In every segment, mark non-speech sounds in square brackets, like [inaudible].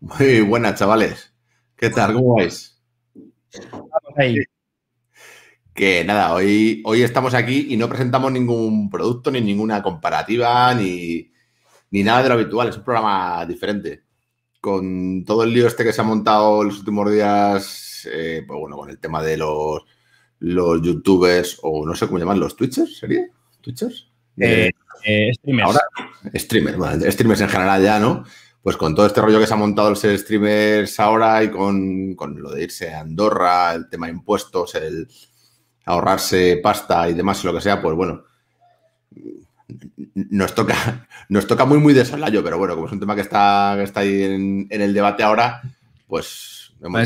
Muy buenas, chavales. ¿Qué tal? ¿Cómo vais? Que nada, hoy, hoy estamos aquí y no presentamos ningún producto, ni ninguna comparativa, ni, nada de lo habitual. Es un programa diferente. Con todo el lío este que se ha montado en los últimos días, eh, pues bueno, con el tema de los, los youtubers, o no sé cómo llaman, los twitchers, ¿sería? ¿Twitchers? Eh, eh, streamers. Ahora, streamers, bueno, streamers en general ya, ¿no? pues con todo este rollo que se ha montado ser streamers ahora y con, lo de irse a Andorra, el tema de impuestos, el ahorrarse pasta y demás, lo que sea, pues bueno, nos toca, [laughs] nos toca muy, muy de pero bueno, como es un tema que está, está ahí en, el debate ahora, pues... Hemos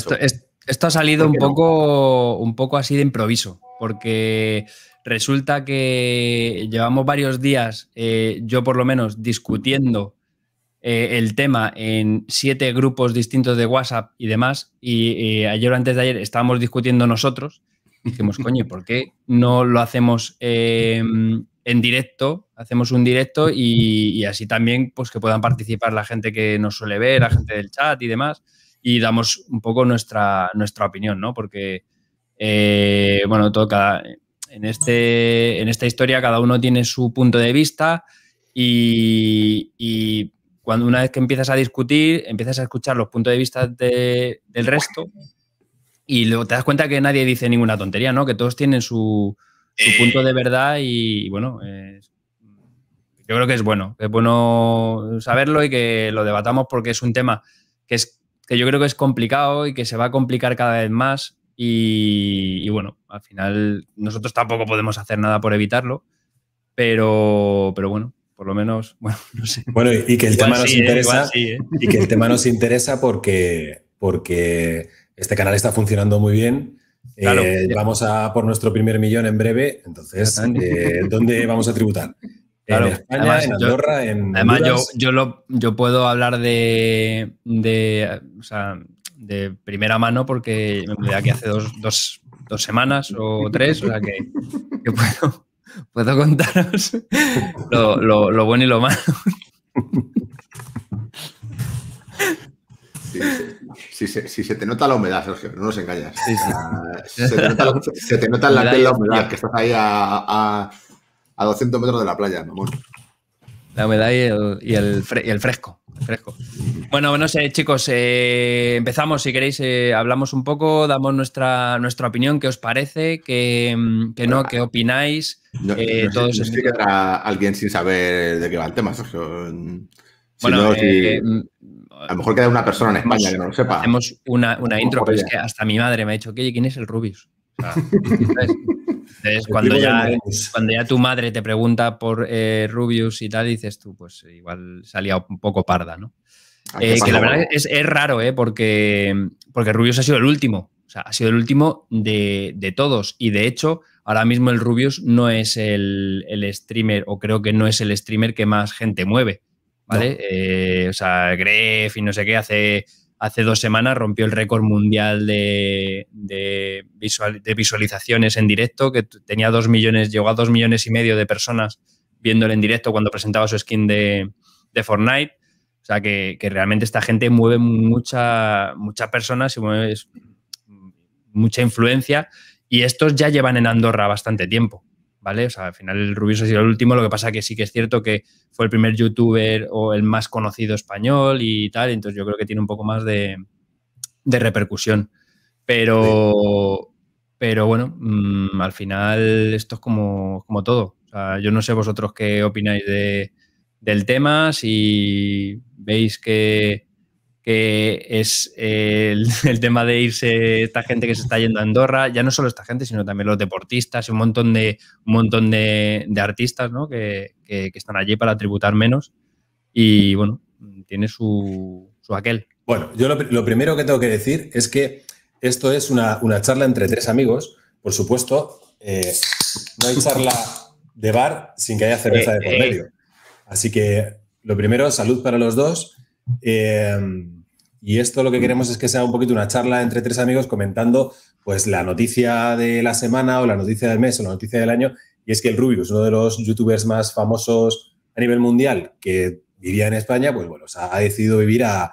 esto, ha salido un poco, un poco así de improviso, porque resulta que llevamos varios días, eh, yo por lo menos, discutiendo eh, el tema en siete grupos distintos de WhatsApp y demás. Y ayer o antes de ayer estábamos discutiendo nosotros. Dijimos, [laughs] coño, ¿por qué no lo hacemos em, en directo? Hacemos un directo y, así también pues que puedan participar la gente que nos suele ver, la gente del chat y demás. Y damos un poco nuestra, nuestra opinión, ¿no? Porque, eh, bueno, todo cada, en, este, en esta historia cada uno tiene su punto de vista y cuando una vez que empiezas a discutir, empiezas a escuchar los puntos de vista del resto y luego te das cuenta que nadie dice ninguna tontería, ¿no? Que todos tienen su, punto de verdad y, bueno, yo creo que es bueno, es bueno saberlo y que lo debatamos porque es un tema que es que yo creo que es complicado y que se va a complicar cada vez más y, bueno, al final nosotros tampoco podemos hacer nada por evitarlo, pero bueno, por lo menos, [laughs] bueno, no sé. Bueno, y que el tema nos ¿eh? interesa. ¿eh? Y que el tema nos interesa porque, porque este canal está funcionando muy bien. Eh, vamos a por nuestro primer millón en breve. Entonces, ¿dónde vamos a tributar? en España, en Andorra, en. Además, yo, yo, lo, yo puedo hablar de, de, primera mano porque me mudé aquí hace dos, semanas o tres, o sea que, que puedo, puedo contaros [laughs] lo, lo, lo bueno y lo malo. Sí, se te nota la humedad, Sergio, no nos engañas. Se, te nota, en la piel la humedad, que estás ahí a, a, a 200 metros de la playa, mamón. La humedad y el, y el fresco. Bueno, no sé, chicos, eh, empezamos, si queréis, eh, hablamos un poco, damos nuestra, nuestra opinión, qué os parece, qué, mm, no, qué opináis. No, eh, sé, a alguien sin saber de qué va el tema, bueno, a lo mejor queda una persona en España que no lo sepa. Hemos una, una intro, pero es que hasta mi madre me ha dicho, ¿quién es el Rubius? [laughs] entonces, cuando, ya, tu madre te pregunta por eh, Rubius y tal, dices tú, pues igual salía un poco parda, ¿no? Eh, que la verdad es, raro, eh, porque, porque Rubius ha sido el último. O sea, ha sido el último de, todos. Y de hecho, ahora mismo el Rubius no es el, streamer, o creo que no es el streamer que más gente mueve. ¿Vale? Eh, o sea, Gref y no sé qué hace hace dos semanas rompió el récord mundial de, de visualizaciones en directo, que tenía dos millones, llegó a dos millones y medio de personas viéndolo en directo cuando presentaba su skin de, Fortnite. O sea que, realmente esta gente mueve mucha, muchas personas y mueve mucha influencia. Y estos ya llevan en Andorra bastante tiempo. ¿vale? O sea, al final el Rubius ha sido el último, lo que pasa que sí que es cierto que fue el primer youtuber o el más conocido español y tal, entonces yo creo que tiene un poco más de, repercusión. Pero, pero bueno, mm, al final esto es como, todo. yo no sé vosotros qué opináis del tema, si veis que que es [laughs] el, tema de irse esta gente que se está yendo a Andorra, ya no solo esta gente, sino también los deportistas un montón de, un montón de, artistas ¿no? que, están allí para tributar menos. Y bueno, tiene su, su aquel. Bueno, yo lo, lo, primero que tengo que decir es que esto es una, una charla entre tres amigos. Por supuesto, eh, no hay charla de bar sin que haya cerveza de por [laughs] eh, medio. Así que lo primero, salud para los dos. Em, y esto lo que queremos es que sea un poquito una charla entre tres amigos comentando pues la noticia de la semana o la noticia del mes o la noticia del año. Y es que el Rubius, uno de los youtubers más famosos a nivel mundial que vivía en España, pues bueno, ha decidido vivir a,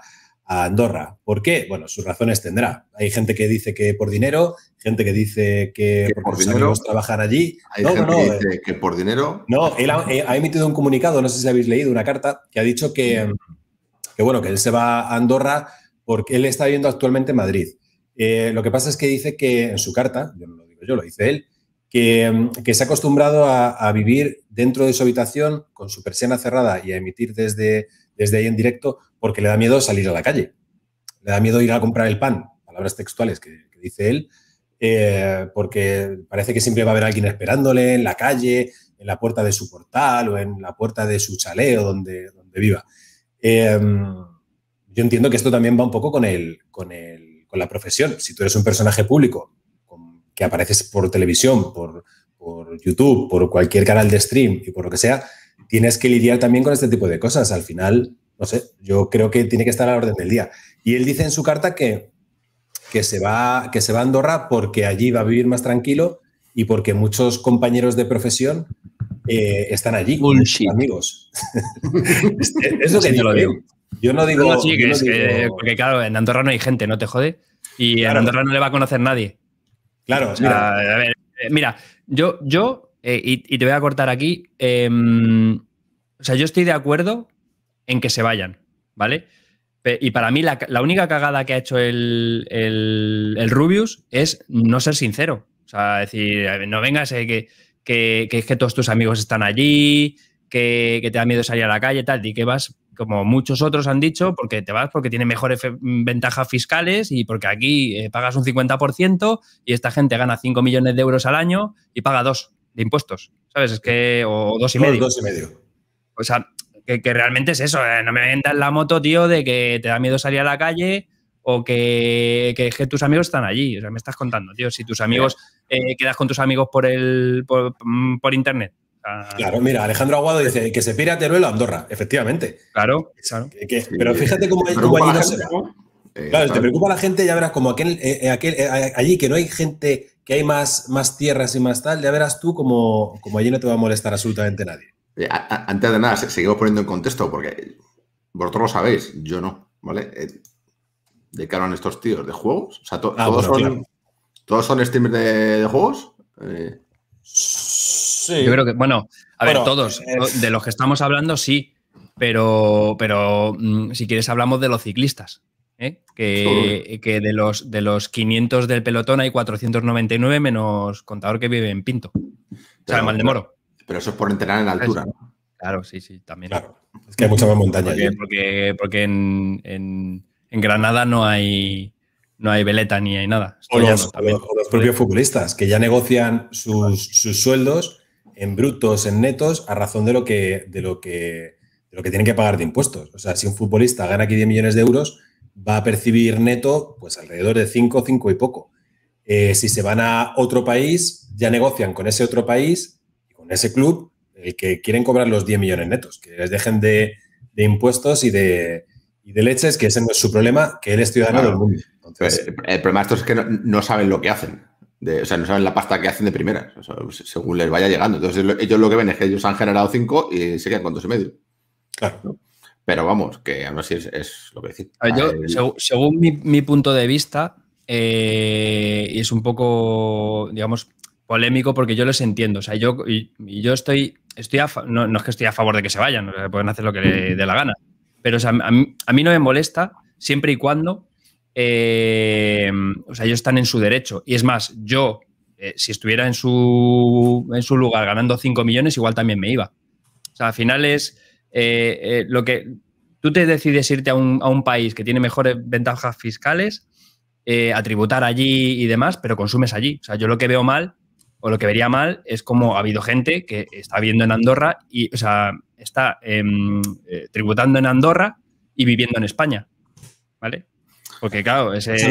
Andorra. ¿Por qué? Bueno, sus razones tendrá. Hay gente que dice que por dinero, gente que dice que, por dinero trabajan allí. Hay no, gente que eh. dice que por dinero. No, él eh, ha, emitido un comunicado, no sé si habéis leído, una carta que ha dicho que... Em, que bueno, que él se va a Andorra porque él está viviendo actualmente en Madrid. Eh, lo que pasa es que dice que en su carta, yo no lo digo yo, lo dice él, que, mm, que se ha acostumbrado a, vivir dentro de su habitación con su persiana cerrada y a emitir desde, desde ahí en directo porque le da miedo salir a la calle. Le da miedo ir a comprar el pan, palabras textuales que, dice él, eh, porque parece que siempre va a haber alguien esperándole en la calle, en la puerta de su portal o en la puerta de su chaleo donde, donde viva. Em, yo entiendo que esto también va un poco con, con, la profesión. Si tú eres un personaje público que apareces por televisión, por, YouTube, por cualquier canal de stream y por lo que sea, tienes que lidiar también con este tipo de cosas. Al final, no sé, yo creo que tiene que estar a la orden del día. Y él dice en su carta que, que, se, va, que se va a Andorra porque allí va a vivir más tranquilo y porque muchos compañeros de profesión eh, están allí, amigos. [laughs] es, lo que sí, yo lo digo. Yo no digo. porque claro, en Andorra no hay gente, no te jode. Y a Andorra no le va a conocer nadie. Claro, eh, mira. yo, yo eh, y, te voy a cortar aquí. Em, o sea, yo estoy de acuerdo en que se vayan, ¿vale? Y para mí la, única cagada que ha hecho el, Rubius es no ser sincero. O sea, decir, no vengas, que que, que, que todos tus amigos están allí, que, te da miedo salir a la calle, tal, y que vas, como muchos otros han dicho, porque te vas porque tiene mejores ventajas fiscales y porque aquí eh, pagas un 50% y esta gente gana 5 millones de euros al año y paga dos de impuestos, ¿sabes? Es que, o dos y medio. medio. O sea, que, realmente es eso, eh, no me vendas la moto, tío, de que te da miedo salir a la calle o que, tus amigos están allí. O sea, me estás contando, tío. Si tus amigos eh, quedas con tus amigos por el por, mm, internet. Claro, mira, Alejandro Aguado dice que se pira a Teruel a Andorra, efectivamente. Claro, claro. pero fíjate cómo, allí no se claro, te preocupa la gente, ya verás como aquel, eh, eh, allí que no hay gente, que hay más, más tierras y más tal, ya verás tú como, como allí no te va a molestar absolutamente nadie. antes de nada, seguimos poniendo en contexto, porque vosotros lo sabéis, yo no, ¿vale? ¿De qué hablan estos tíos? ¿De juegos? Ah, todos, son, streamers de, juegos? Eh. Sí. Yo creo que, bueno, a ver, todos. Eh, de los que estamos hablando, sí. Pero, pero mm, si quieres, hablamos de los ciclistas. ¿eh? Que, de, los, de los 500 del pelotón hay 499 menos contador que vive en Pinto. Pero, o sea, Pero eso es por entrenar en altura, Claro, sí, sí, también. Es que hay mucha más montaña. Porque, en, en Granada no hay, no hay veleta ni hay nada. O los, propios futbolistas, que ya negocian sus, sueldos en brutos, en netos, a razón de lo, que, de, lo que, de lo que tienen que pagar de impuestos. O sea, si un futbolista gana aquí 10 millones de euros, va a percibir neto pues alrededor de 5, 5 y poco. Eh, si se van a otro país, ya negocian con ese otro país, con ese club, el que quieren cobrar los 10 millones netos, que les dejen de impuestos y de, y de leche que ese no es su problema, que él es ciudadano del mundo. Pues, eh, el, problema de estos es que no, saben lo que hacen. o sea, no saben la pasta que hacen de primeras, pues, según les vaya llegando. Entonces, ellos lo que ven es que ellos han generado cinco y siguen con dos y medio. Claro. Pero vamos, que aún así es, lo que decir. Ah, según mi, punto de vista, eh, y es un poco, digamos, polémico porque yo les entiendo. O sea, yo, y, yo estoy, estoy no, no, es que estoy a favor de que se vayan, pueden hacer lo que les dé la gana. Pero o sea, a, mí, no me molesta siempre y cuando eh, o sea, ellos están en su derecho. Y es más, yo, eh, si estuviera en su, en su lugar ganando 5 millones, igual también me iba. O sea, al final es eh, lo que... Tú te decides irte a un, a un país que tiene mejores ventajas fiscales, a tributar allí y demás, pero consumes allí. O sea, yo lo que veo mal o lo que vería mal es como ha habido gente que está viendo en Andorra y, o sea, está em, eh, tributando en Andorra y viviendo en España. ¿Vale? Porque claro, ese, es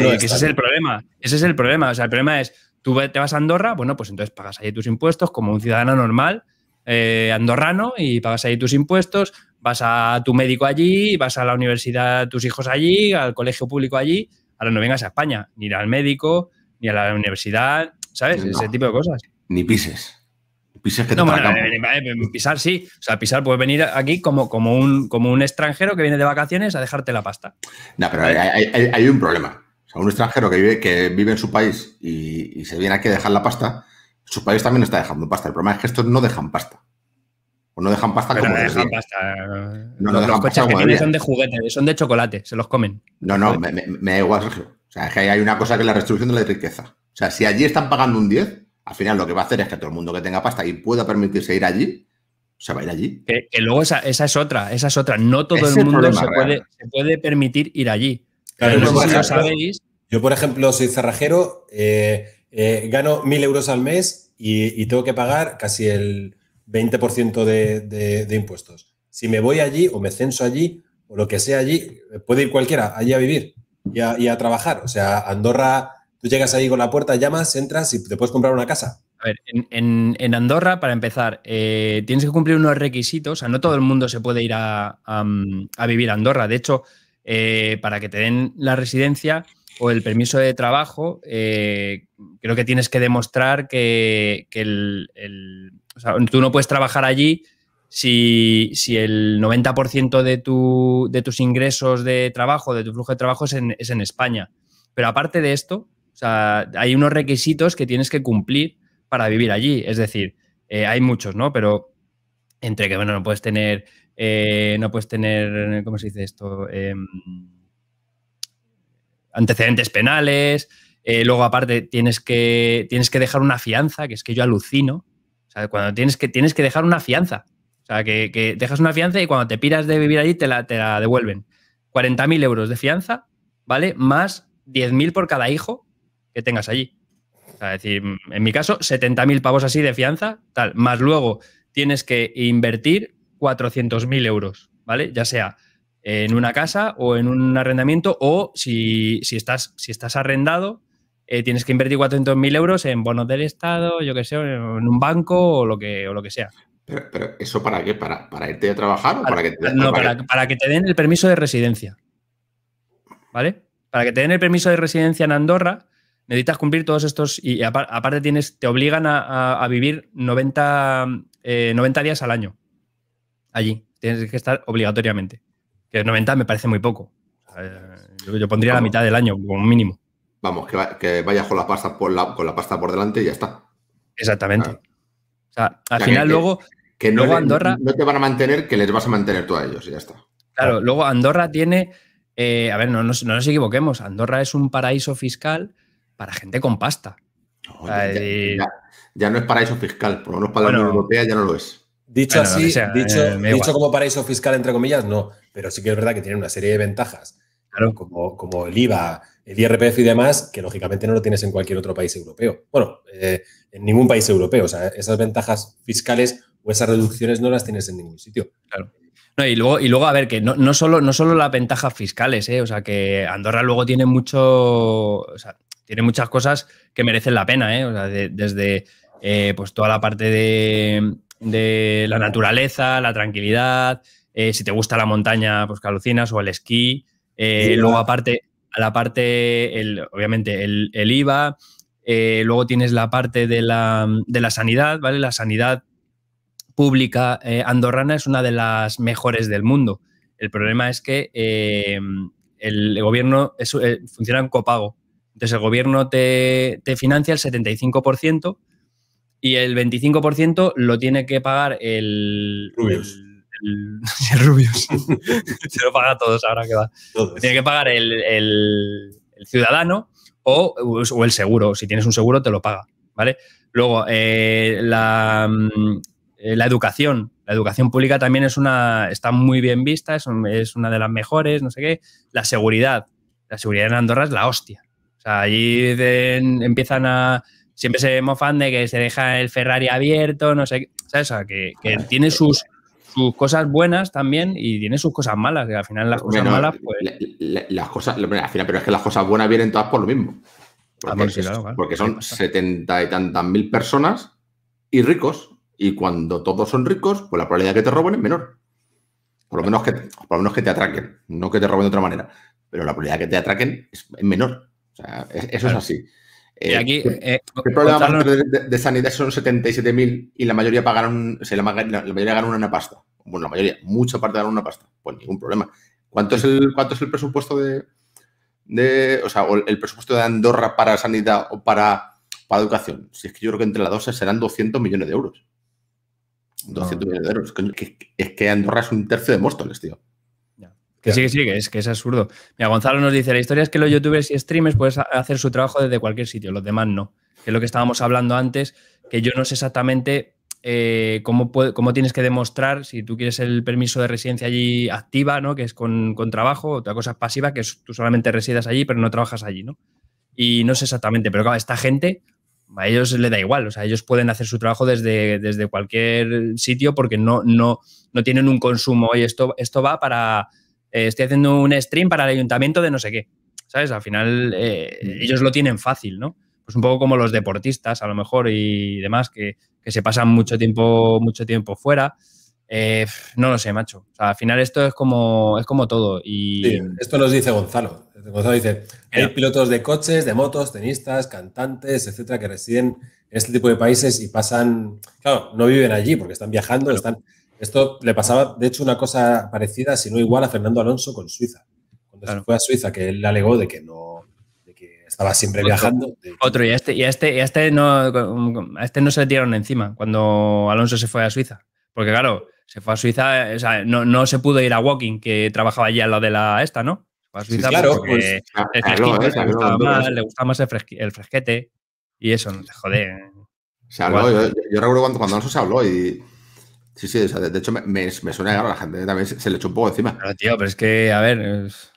el problema. Ese es el problema. O sea, el problema es, tú te vas a Andorra, bueno, pues entonces pagas ahí tus impuestos como un ciudadano normal eh, andorrano y pagas ahí tus impuestos, vas a tu médico allí, vas a la universidad, tus hijos allí, al colegio público allí. Ahora no vengas a España, ni al médico, ni a la universidad, ¿sabes? Ese tipo de cosas. Ni pises no, eh, eh, eh, pisar sí, o sea, pisar puedes venir aquí como, un, extranjero que viene de vacaciones a dejarte la pasta. No, pero hay, un problema. O sea, un extranjero que vive, en su país y, se viene aquí a dejar la pasta, su país también está dejando pasta. El problema es que estos no dejan pasta. O no dejan pasta como no dejan pasta. No, no dejan que son de son de chocolate, se los comen. No, no, me da igual, Sergio. O sea, es que hay una cosa que es la restricción de la riqueza. O sea, si allí están pagando un 10, al final lo que va a hacer es que todo el mundo que tenga pasta y pueda permitirse ir allí, se va a ir allí. Que, luego esa, es otra, esa es otra. No todo el mundo se, puede, permitir ir allí. yo, por ejemplo, soy cerrajero, eh, eh, gano mil euros al mes y, tengo que pagar casi el 20% de, impuestos. Si me voy allí o me censo allí o lo que sea allí, puede ir cualquiera allí a vivir y a trabajar. O sea, Andorra Tú llegas ahí con la puerta, llamas, entras y te puedes comprar una casa. A ver, en, Andorra, para empezar, eh, tienes que cumplir unos requisitos. O sea, no todo el mundo se puede ir a, vivir a Andorra. De hecho, eh, para que te den la residencia o el permiso de trabajo, eh, creo que tienes que demostrar que, el, o sea, tú no puedes trabajar allí si, el 90% de, tus ingresos de trabajo, de tu flujo de trabajo es en España. Pero aparte de esto, o sea, hay unos requisitos que tienes que cumplir para vivir allí. Es decir, eh, hay muchos, ¿no? Pero entre que, bueno, no puedes tener, eh, no puedes tener, ¿cómo se dice esto? Em, antecedentes penales. Eh, luego, aparte, tienes que, tienes que dejar una fianza, que es que yo alucino. O sea, cuando tienes que, tienes que dejar una fianza. O sea, que, dejas una fianza y cuando te piras de vivir allí te la, te la devuelven. 40.000 euros de fianza, ¿vale? Más 10.000 por cada hijo que tengas allí. es decir, en mi caso, 70.000 pavos así de fianza, tal, más luego tienes que invertir 400.000 euros, ¿vale? Ya sea en una casa o en un arrendamiento o si, estás, si estás arrendado, eh, tienes que invertir 400.000 euros en bonos del Estado, yo que sé, en un banco o lo que, lo que sea. Pero, ¿eso para qué? ¿Para, irte a trabajar o para, que te, No, para, que te den el permiso de residencia. ¿Vale? Para que te den el permiso de residencia en Andorra, necesitas cumplir todos estos y aparte tienes, te obligan a, vivir 90, eh, días al año allí. Tienes que estar obligatoriamente. Que 90 me parece muy poco. Eh, yo, pondría la mitad del año como mínimo. Vamos, que, vayas con la, pasta por con la pasta por delante y ya está. Exactamente. O sea, al final luego... Que no, Andorra, no te van a mantener, que les vas a mantener tú a ellos y ya está. Claro, luego Andorra tiene... Eh, a ver, no, no nos equivoquemos. Andorra es un paraíso fiscal para gente con pasta. ya, no es paraíso fiscal, por lo menos para la Unión Europea ya no lo es. Dicho así, dicho, eh, como paraíso fiscal, entre comillas, no, pero sí que es verdad que tiene una serie de ventajas, claro. como, como el IVA, el IRPF y demás, que lógicamente no lo tienes en cualquier otro país europeo. Bueno, eh, en ningún país europeo, o sea, esas ventajas fiscales o esas reducciones no las tienes en ningún sitio. y, luego, y luego, a ver, que no, solo, no las ventajas fiscales, eh, o sea, que Andorra luego tiene mucho, tiene muchas cosas que merecen la pena, ¿eh? desde eh, pues toda la parte de, la naturaleza, la tranquilidad, eh, si te gusta la montaña, pues calucinas, o el esquí, luego aparte, a la parte, el, obviamente, el, IVA, luego tienes la parte de la, sanidad, ¿vale? La sanidad pública andorrana es una de las mejores del mundo. El problema es que el gobierno es, funciona en copago, entonces el gobierno te, financia el 75% y el 25% lo tiene que pagar el... Rubios. El, [laughs] [laughs] Se lo paga todos ahora que va. tiene que pagar el, ciudadano o, el seguro. Si tienes un seguro, te lo paga. ¿vale? Luego, eh, la, mm, la educación. La educación pública también es una, está muy bien vista, es, es, una de las mejores, no sé qué. La seguridad. La seguridad en Andorra es la hostia allí empiezan a. Siempre se mofan de que se deja el Ferrari abierto, no sé qué. O sea, que, tiene sus, sus cosas buenas también y tiene sus cosas malas, que al final las cosas malas, pues las cosas, al final, pero es que las cosas buenas vienen todas por lo mismo. Ah, porque, son setenta y tantas mil personas y ricos. Y cuando todos son ricos, pues la probabilidad de que te roben es menor. Por lo menos que, por lo menos que te atraquen, no que te roben de otra manera. Pero la probabilidad de que te atraquen es menor. O sea, eso es así. Eh, eh, el problema de, sanidad son 77.000 y la mayoría pagaron, se la, mayoría ganó una pasta. Bueno, la mayoría, mucha parte ganó una pasta. Pues ningún problema. ¿Cuánto es el, cuánto es el presupuesto de, o sea, el presupuesto de Andorra para sanidad o para, educación? Si es que yo creo que entre las dos serán 200 millones de euros. 200 ah. millones de euros. Es que, es que Andorra es un tercio de Móstoles, tío. Que sí, que sí, que es, que es absurdo. Mira, Gonzalo nos dice, la historia es que los youtubers y streamers puedes hacer su trabajo desde cualquier sitio, los demás no. Que es lo que estábamos hablando antes, que yo no sé exactamente eh, cómo, cómo, tienes que demostrar si tú quieres el permiso de residencia allí activa, ¿no? Que es con, con trabajo, otra cosa pasiva, que tú solamente residas allí, pero no trabajas allí, ¿no? Y no sé exactamente, pero claro, esta gente, a ellos le da igual, o sea, ellos pueden hacer su trabajo desde, desde cualquier sitio porque no, no, no tienen un consumo, oye, esto, esto va para eh, estoy haciendo un stream para el ayuntamiento de no sé qué. ¿Sabes? Al final eh, ellos lo tienen fácil, ¿no? Pues un poco como los deportistas, a lo mejor, y demás, que, que se pasan mucho tiempo, mucho tiempo fuera. Eh, no lo sé, macho. O sea, al final esto es como, es como todo. Y... Sí, esto nos dice Gonzalo. Gonzalo dice, hay pilotos de coches, de motos, tenistas, cantantes, etcétera, que residen en este tipo de países y pasan, claro, no viven allí porque están viajando, están, esto le pasaba, de hecho, una cosa parecida, si no igual, a Fernando Alonso con Suiza. Cuando se fue a Suiza, que él alegó de que no estaba siempre viajando. Otro, y a este, y este, este no, este no se le tiraron encima cuando Alonso se fue a Suiza. Porque claro, se fue a Suiza, o sea, no, se pudo ir a Walking, que trabajaba allí al lado de la esta, ¿no? Se claro, el pues, eh, le gustaba más, el, fresquete y eso, joder. Se habló, yo, recuerdo cuando, cuando Alonso se habló y Sí, sí, de hecho me, suena a la gente también se, le echó un poco encima. tío, pero es que, a ver, es,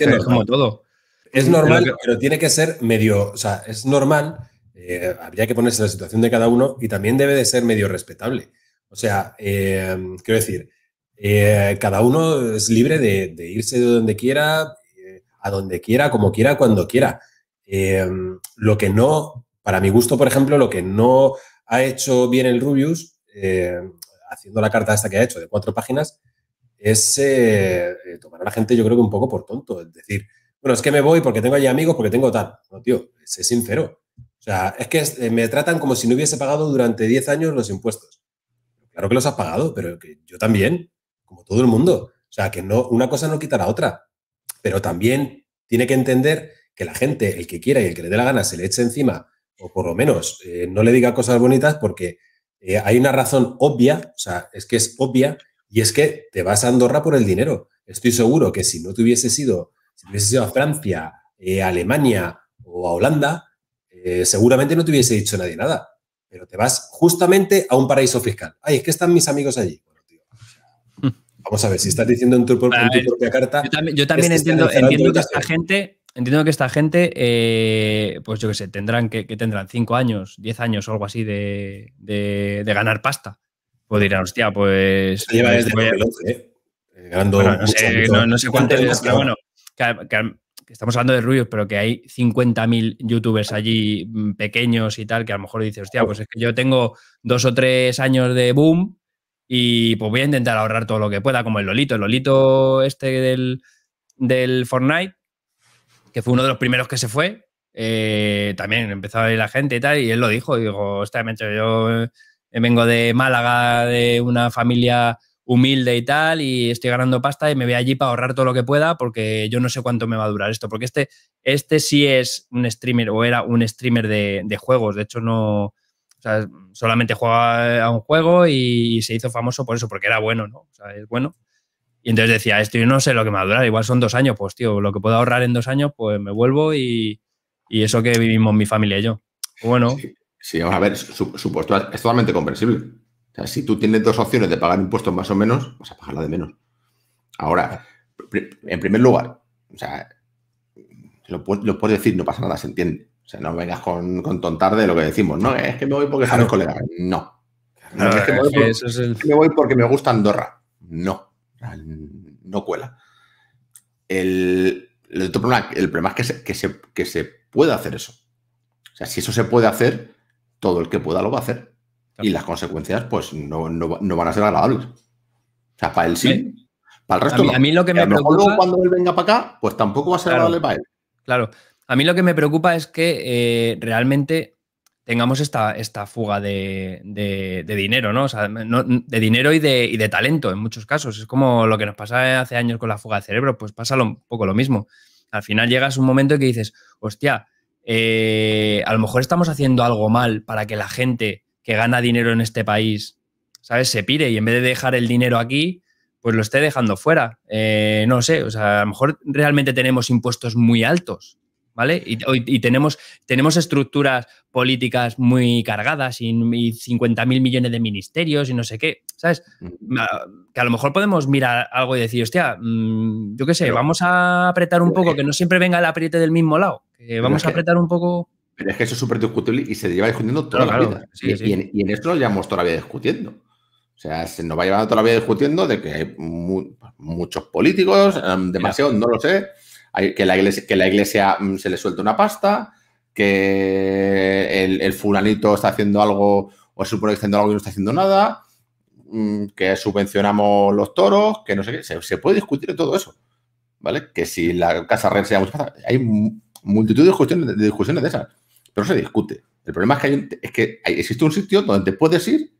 es, como todo. Es normal, pero, tiene que ser medio, o sea, es normal, eh, habría que ponerse la situación de cada uno y también debe de ser medio respetable. O sea, em, quiero decir, eh, cada uno es libre de, irse de donde quiera, eh, a donde quiera, como quiera, cuando quiera. Em, lo que no, para mi gusto, por ejemplo, lo que no ha hecho bien el Rubius haciendo la carta esta que ha hecho de cuatro páginas, es eh, eh, tomar a la gente, yo creo que un poco por tonto. Es decir, bueno, es que me voy porque tengo allí amigos, porque tengo tal. No, tío, sé sincero. O sea, es que eh, me tratan como si no hubiese pagado durante 10 años los impuestos. Claro que los has pagado, pero que yo también, como todo el mundo. O sea, que no, una cosa no quita la otra. Pero también tiene que entender que la gente, el que quiera y el que le dé la gana, se le eche encima, o por lo menos no le diga cosas bonitas, porque eh, hay una razón obvia, o sea, es que es obvia, y es que te vas a Andorra por el dinero. Estoy seguro que si no te hubiese ido, si a Francia, eh, Alemania o a Holanda, eh, seguramente no te hubiese dicho nadie nada. Pero te vas justamente a un paraíso fiscal. Ay, es que están mis amigos allí. [laughs] vamos a ver, si estás diciendo en tu, propia carta. Yo también, yo entiendo, entiendo que esta gente entiendo que esta gente, eh, pues yo que sé, tendrán que, tendrán 5 años, 10 años o algo así de, ganar pasta. Pues dirán, hostia, pues. pues ¿eh? ¿eh? Ganando. no, sé, cuánto pero bueno, estamos hablando de ruidos, pero que hay 50.000 youtubers allí mm, pequeños y tal, que a lo mejor dices, hostia, pues es que yo tengo dos o tres años de boom y pues voy a intentar ahorrar todo lo que pueda, como el Lolito. El Lolito este del Fortnite, que fue uno de los primeros que se fue. Eh, también empezó a la gente y tal, y él lo dijo, digo, hostia, yo eh, vengo de Málaga, de una familia humilde y tal, y estoy ganando pasta y me voy allí para ahorrar todo lo que pueda porque yo no sé cuánto me va a durar esto, porque este, este sí es un streamer o era un streamer de, juegos, de hecho no, solamente jugaba a un juego y, se hizo famoso por eso, porque era bueno, ¿no? O sea, es bueno. Y entonces decía, esto yo no sé lo que me va a durar, igual son dos años, pues tío, lo que puedo ahorrar en dos años, pues me vuelvo y, eso que vivimos mi familia y yo. Bueno. Sí, vamos a ver, supuesto es totalmente comprensible. O sea, si tú tienes dos opciones de pagar impuestos más o menos, vas a pagar la de menos. Ahora, en primer lugar, o sea, lo, puedes decir, no pasa nada, se entiende. O sea, no vengas con, con tontar de lo que decimos, no, es que me voy porque son No. es que me voy porque me gusta Andorra. No. Ah, no cuela. El, el, problema, el problema, es que se, que, se, que se puede hacer eso. O sea, si eso se puede hacer, todo el que pueda lo va a hacer. Y las consecuencias, pues, no, no, van a ser agradables. O sea, para él sí, para el resto a mí, no. A mí lo que me a preocupa... cuando él venga para acá, pues tampoco va a ser agradable para él. Claro. A mí lo que me preocupa es que eh, realmente tengamos esta, esta fuga de, dinero, ¿no? O sea, de dinero y de, talento en muchos casos. Es como lo que nos pasa hace años con la fuga de cerebro, pues pasa un poco lo mismo. Al final llegas a un momento en que dices, hostia, eh, a lo mejor estamos haciendo algo mal para que la gente que gana dinero en este país, ¿sabes? Se pire y en vez de dejar el dinero aquí, pues lo esté dejando fuera. Eh, no sé, o sea, a lo mejor realmente tenemos impuestos muy altos ¿vale? Y, tenemos, tenemos estructuras políticas muy cargadas y, y millones de ministerios y no sé qué, ¿sabes? Ah, que a lo mejor podemos mirar algo y decir, hostia, mm, yo qué sé, vamos a apretar un poco, que no siempre venga el apriete del mismo lado, que vamos a apretar un poco... Pero es que eso es súper discutible y se lleva discutiendo toda la vida. y, En, esto lo llevamos todavía discutiendo. O sea, se nos va llevando toda discutiendo de que hay pues, muchos políticos, em, demasiado, no lo sé, que la iglesia, que la iglesia mm, se le suelta una pasta, que el, fulanito está haciendo algo o se supone que está haciendo algo y no está haciendo nada, mm, que subvencionamos los toros, que no sé qué. Se, puede discutir todo eso, ¿vale? Que si la casa real sea llama... Hay multitud de discusiones, de discusiones de esas, pero se discute. El problema es que, es que existe un sitio donde te puedes ir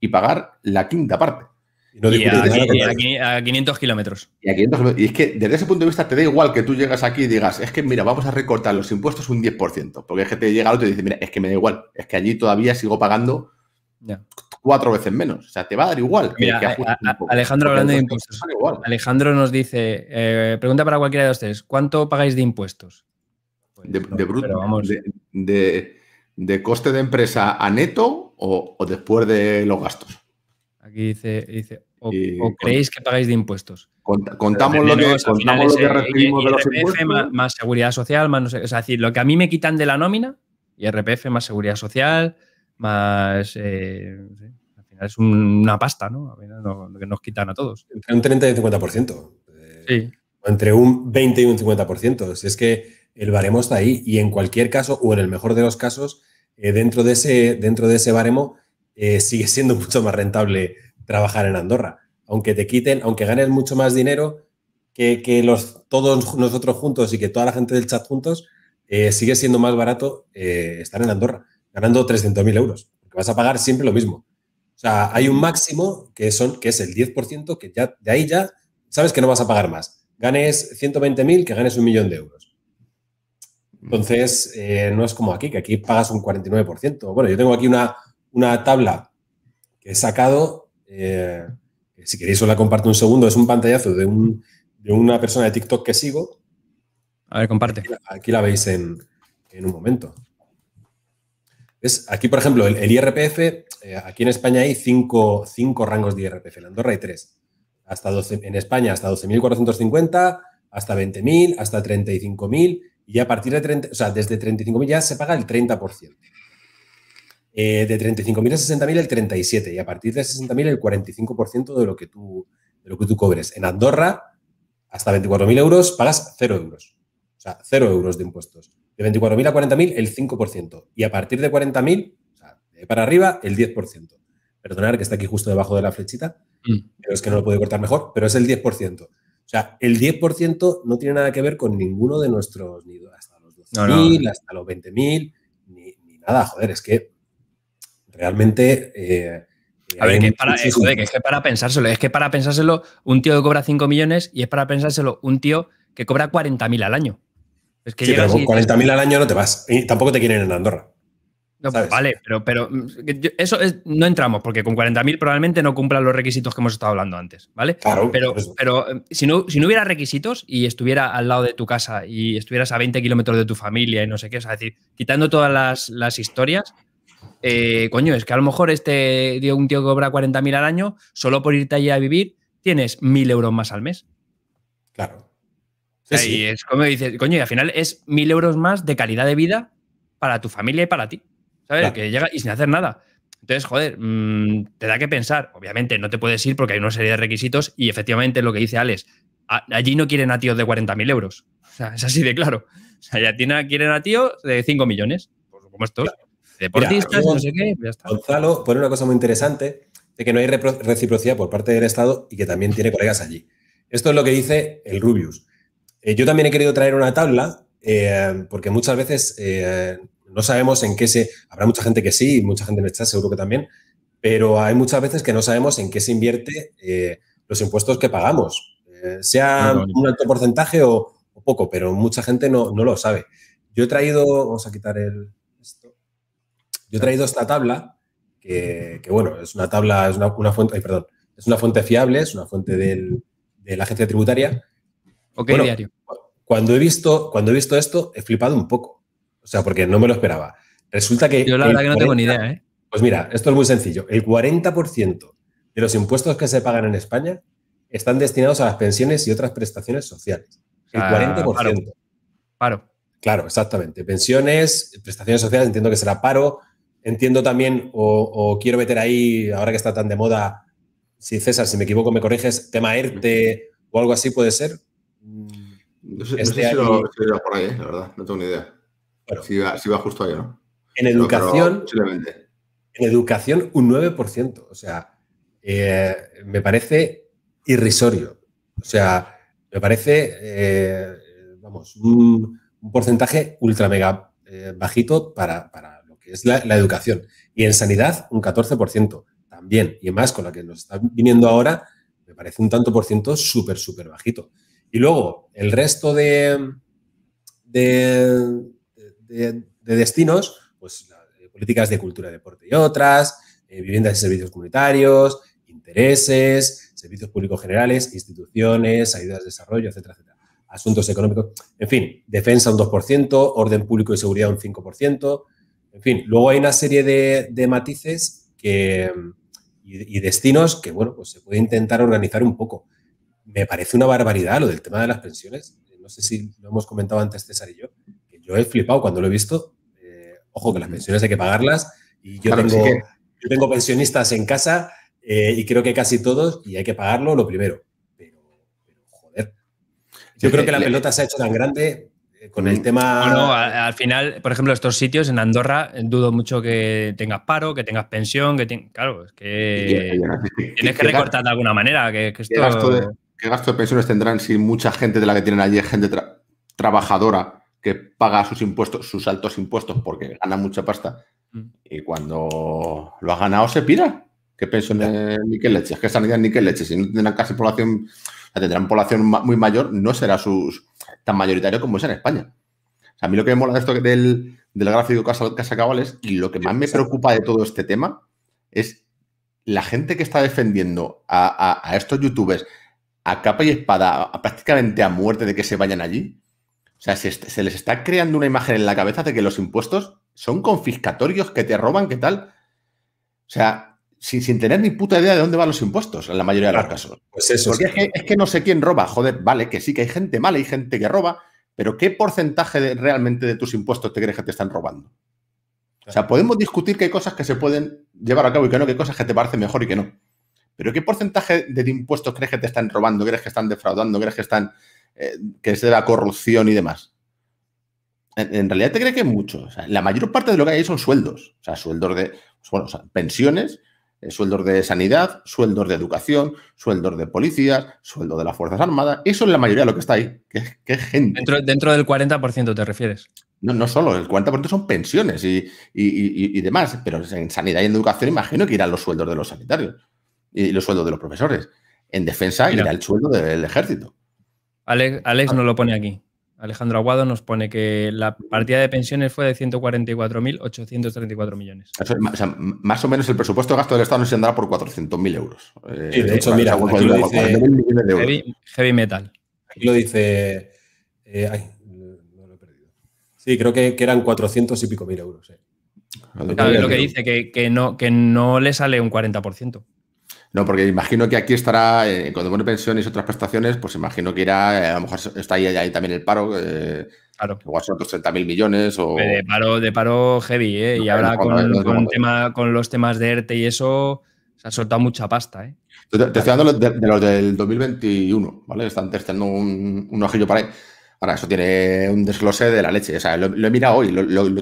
y pagar la quinta parte. No y a, 500 kilómetros. Y es que desde ese punto de vista te da igual que tú llegas aquí y digas, es que mira, vamos a recortar los impuestos un 10%, porque es que te llega otro y dice, mira, es que me da igual, es que allí todavía sigo pagando cuatro veces menos. O sea, te va a dar igual. Alejandro, hablando de impuestos, Alejandro nos dice, eh, pregunta para cualquiera de ustedes, ¿cuánto pagáis de impuestos? Pues de, bruto, De, coste de empresa a neto o después de los gastos dice, dice o, creéis que pagáis de impuestos. contamos, lo que, recibimos de los impuestos. Más, seguridad social, más no decir, lo que a mí me quitan de la nómina, y RPF más seguridad social, más... Eh, al final es una pasta, ¿no? lo que nos quitan a todos. Entre un 30 y un 50%. Eh, sí. Entre un 20 y un 50%. Si es que el baremo está ahí y en cualquier caso, o en el mejor de los casos, eh, dentro, de ese, dentro de ese baremo eh, sigue siendo [laughs] mucho más rentable trabajar en Andorra. Aunque te quiten, aunque ganes mucho más dinero que, los, todos nosotros juntos y que toda la gente del chat juntos, eh, sigue siendo más barato eh, estar en Andorra, ganando 300.000 euros, porque vas a pagar siempre lo mismo. O sea, hay un máximo que, son, que es el 10%, que ya, de ahí ya sabes que no vas a pagar más. Ganes 120.000, que ganes un millón de euros. Entonces, no es como aquí, que aquí pagas un 49%. Bueno, yo tengo aquí una, una tabla que he sacado, eh, si queréis os la comparto un segundo, es un pantallazo de, una persona de TikTok que sigo. A ver, comparte. Aquí la, veis en, en, un momento. es Aquí, por ejemplo, el, IRPF, eh, aquí en España hay cinco, rangos de IRPF, en Andorra hay tres. Hasta 12, en España hasta 12.450, hasta 20.000, hasta 35.000 y a partir de 30, o sea, desde 35.000 ya se paga el 30%. Eh, de 35.000 a 60.000 el 37 y a partir de 60.000 el 45% de lo, que tú, lo que tú cobres. En Andorra, hasta 24.000 euros pagas 0 euros. O sea, 0 euros de impuestos. De 24.000 a 40.000 el 5%. Y a partir de 40.000, o sea, para arriba el 10%. Perdonad que está aquí justo debajo de la flechita, mm. pero es que no lo puede cortar mejor, pero es el 10%. O sea, el 10% no tiene nada que ver con ninguno de nuestros, ni hasta los 12.000, hasta los 20.000, ni nada, joder, es que realmente... Eh, eh, a ver, que es, para, que es para pensárselo, es que para pensárselo un tío que cobra 5 millones y es para pensárselo un tío que cobra 40.000 al año. Es que sí, pero con 40.000 al año no te vas. Y tampoco te quieren en Andorra. Pues vale, pero, pero mm, eso no entramos, porque con 40.000 probablemente no cumplan los requisitos que hemos estado hablando antes, ¿vale? Pero, pero eh, si, no, hubiera requisitos y estuviera al lado de tu casa y estuvieras a 20 kilómetros de tu familia y no sé qué, o sea, es decir, quitando todas las, las historias, eh, coño, es que a lo mejor este dio un tío que cobra 40.000 al año, solo por irte allí a vivir, tienes 1.000 euros más al mes. Claro. Y es como dices, coño, y al final es 1.000 euros más de calidad de vida para tu familia y para ti. ¿Sabes? Que llega y sin hacer nada. Entonces, joder, mm, te da que pensar. Obviamente, no te puedes ir porque hay una serie de requisitos y efectivamente lo que dice Alex, allí no quieren a tíos de 40.000 euros. O sea, es así de claro. O ya tiene, quieren a tíos de 5 millones, Por como estos deportistas, Gonzalo pone una cosa muy interesante de que no hay reciprocidad por parte del Estado y que también tiene colegas allí. Esto es lo que dice el Rubius. Eh, yo también he querido traer una tabla eh, porque muchas veces eh, no sabemos en qué se... Habrá mucha gente que sí, mucha gente en el chat seguro que también, pero hay muchas veces que no sabemos en qué se invierte los impuestos que pagamos, sea un alto porcentaje o, poco, pero mucha gente no, no lo sabe. Yo he traído, vamos a quitar el, yo he traído esta tabla, que, bueno, es una tabla, es una, fuente, perdón, es una fuente fiable, es una fuente de la agencia tributaria. Ok, diario. Cuando he, visto, cuando he visto esto, he flipado un poco. O sea, porque no me lo esperaba. Resulta que. Yo la verdad que no tengo ni idea, ¿eh? Pues mira, esto es muy sencillo. El 40% de los impuestos que se pagan en España están destinados a las pensiones y otras prestaciones sociales. El 40%. Ah, paro. Claro, exactamente. Pensiones, prestaciones sociales, entiendo que será paro, Entiendo también, o, quiero meter ahí, ahora que está tan de moda, si César, si me equivoco, me corriges, tema ERTE o algo así puede ser. Mm, no sé, este si, lo, por ahí, la verdad, no tengo ni idea. si, va, justo ahí no. En educación, en educación un 9%. O sea, eh, me parece irrisorio. O sea, me parece, eh, vamos, un, porcentaje ultra mega eh, bajito para que es la, educación. Y en sanidad, un 14% también. Y más con la que nos está viniendo ahora, me parece un tanto por ciento súper, súper bajito. Y luego, el resto de, de, destinos, pues eh, políticas de cultura, deporte y otras, eh, viviendas y servicios comunitarios, intereses, servicios públicos generales, instituciones, ayudas de desarrollo, etcétera, etcétera. Asuntos económicos, en fin, defensa un 2%, orden público y seguridad un 5%, en fin, luego hay una serie de, matices que, y, destinos que, bueno, pues se puede intentar organizar un poco. Me parece una barbaridad lo del tema de las pensiones. Eh, no sé si lo hemos comentado antes César y yo, que yo he flipado cuando lo he visto. Eh, ojo, que las pensiones hay que pagarlas. Y yo, tengo, pensionistas en casa eh, y creo que casi todos, y hay que pagarlo lo primero. Pero, joder. Yo creo que la pelota se ha hecho tan grande con el tema. al, final, por ejemplo, estos sitios en Andorra, dudo mucho que tengas paro, que tengas pensión, que claro, es que tienes que, recortar de alguna manera. Que, ¿Qué, gasto de, pensiones tendrán si mucha gente de la que tienen allí es gente trabajadora que paga sus impuestos, sus altos impuestos porque gana mucha pasta? Mm. Y cuando lo ha ganado se pira. ¿Qué pienso en Niquel leche. Es que sanidad es níquel leche. Si no tendrán casi población, la tendrán población muy mayor, no será sus, tan mayoritario como es en España. O sea, a mí lo que me mola de esto del, del gráfico Casa, casa es... y lo que más me preocupa de todo este tema es la gente que está defendiendo a, estos youtubers a capa y espada, prácticamente a muerte de que se vayan allí. O sea, se, se les está creando una imagen en la cabeza de que los impuestos son confiscatorios, que te roban, qué tal. O sea, sin, tener ni puta idea de dónde van los impuestos en la mayoría de los casos. Pues eso es, que, es, que, no sé quién roba, joder, vale, que sí, que hay gente mala, hay gente que roba, pero ¿qué porcentaje realmente de tus impuestos te crees que te están robando? O sea, podemos discutir que hay cosas que se pueden llevar a cabo y que no, que cosas que te parecen mejor y que no. Pero ¿qué porcentaje de impuestos crees que te están robando, crees que están defraudando, crees que están eh, que es de la corrupción y demás? En, realidad te crees que es mucho. la mayor parte de lo que hay son sueldos. O sea, sueldos de, pues bueno, o sea, pensiones, eh, sueldos de sanidad, sueldos de educación, sueldos de policías, sueldo de las Fuerzas Armadas. Eso es la mayoría de lo que está ahí. ¿Qué, gente? Dentro, del 40% te refieres. No, solo, el 40% son pensiones y, y, demás, pero en sanidad y en educación imagino que irán los sueldos de los sanitarios y los sueldos de los profesores. En defensa irá el sueldo del ejército. Alex, Alex no lo pone aquí. Alejandro Aguado nos pone que la partida de pensiones fue de 144.834 millones. más o menos el presupuesto de gasto del Estado nos andará por 400.000 euros. Eh, de hecho, mira, aquí lo dice, Heavy, metal. Aquí lo dice... Eh, lo he perdido. Sí, creo que, que, eran 400 y pico mil euros. Eh. lo que dice, que, no, que no le sale un 40%. No, porque imagino que aquí estará, con eh, cuando pensiones y otras prestaciones, pues imagino que irá, eh, a lo mejor está ahí, también el paro, eh, claro. igual son otros 30.000 millones o... De paro, heavy, ¿eh? y ahora con, tema, con los temas de ERTE y eso, se ha soltado mucha pasta, ¿eh? Te, estoy hablando de, los del 2021, ¿vale? Están testando un, un, ojillo para ahí. Ahora, eso tiene un desglose de la leche. O sea, lo, he mirado hoy.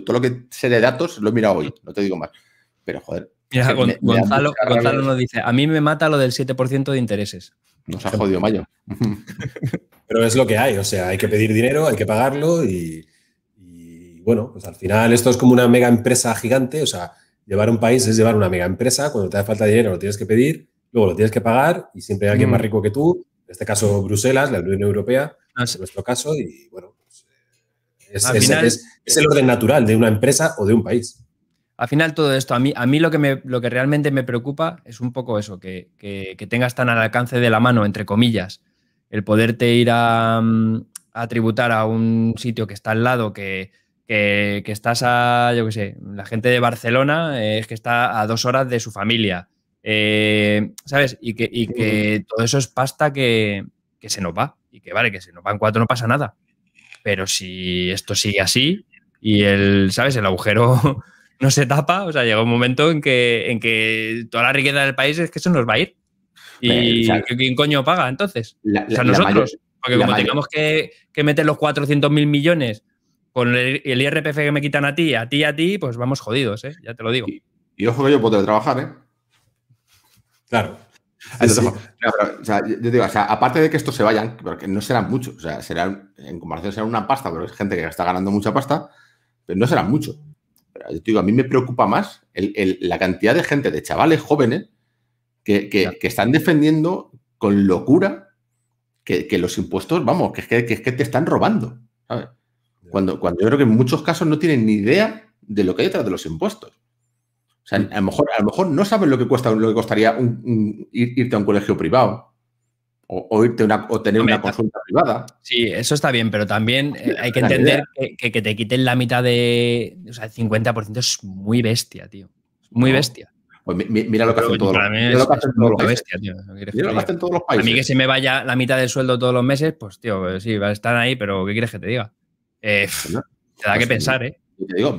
todo lo que sé de datos lo he mirado hoy, no te digo más. Pero, joder, Gonzalo, nos dice, a mí me mata lo del 7% de intereses. Nos ha jodido Mayo. [laughs] Pero es lo que hay, o sea, hay que pedir dinero, hay que pagarlo y, bueno, pues al final esto es como una mega empresa gigante, o sea, llevar un país es llevar una mega empresa, cuando te da falta dinero lo tienes que pedir, luego lo tienes que pagar y siempre hay alguien mm. más rico que tú, en este caso Bruselas, la Unión Europea, ah, en nuestro caso, y bueno, pues, eh, es el orden natural de una empresa o de un país. Al final todo esto, a mí, a mí lo, que me, lo que realmente me preocupa es un poco eso, que, tengas tan al alcance de la mano, entre comillas, el poderte ir a, mm, a tributar a un sitio que está al lado, que, que, estás a, yo qué sé, la gente de Barcelona eh, es que está a dos horas de su familia, eh, ¿sabes? Y que, que, todo eso es pasta que, que se nos va y que vale, que se nos va en cuatro, no pasa nada. Pero si esto sigue así y el, ¿sabes? El agujero [laughs] no se tapa. O sea, llega un momento en que, en que toda la riqueza del país es que eso nos va a ir. ¿Y quién coño paga entonces? o sea, nosotros. porque como tengamos que, meter los 400.000 millones con el, IRPF que me quitan a ti, a ti, y a ti, pues vamos jodidos, ¿eh? ya te lo digo. Y, ojo que yo puedo trabajar, ¿eh? Claro. o sea, yo digo, o sea, aparte de que estos se vayan, porque no serán muchos, o sea, serán, en comparación serán una pasta, pero es gente que está ganando mucha pasta, pero no serán muchos digo, a mí me preocupa más la cantidad de gente, de chavales jóvenes, que, están defendiendo con locura que, los impuestos, vamos, que es que, te están robando. Cuando, cuando yo creo que en muchos casos no tienen ni idea de lo que hay detrás de los impuestos. O sea, mm. a lo mejor, a lo mejor no saben lo que cuesta lo costaría irte a un colegio privado o, una, tener una consulta privada. Sí, eso está bien, pero también eh, hay que entender que, que, te quiten la mitad de. O sea, el 50% es muy bestia, tío. muy bestia. Pues mira lo que hacen todos los países. Mira lo que hacen todos los países. A mí que se me vaya la mitad del sueldo todos los meses, pues tío, pues va a estar ahí, pero ¿qué quieres que te diga? Eh, te da que pues pensar, ¿eh? yo,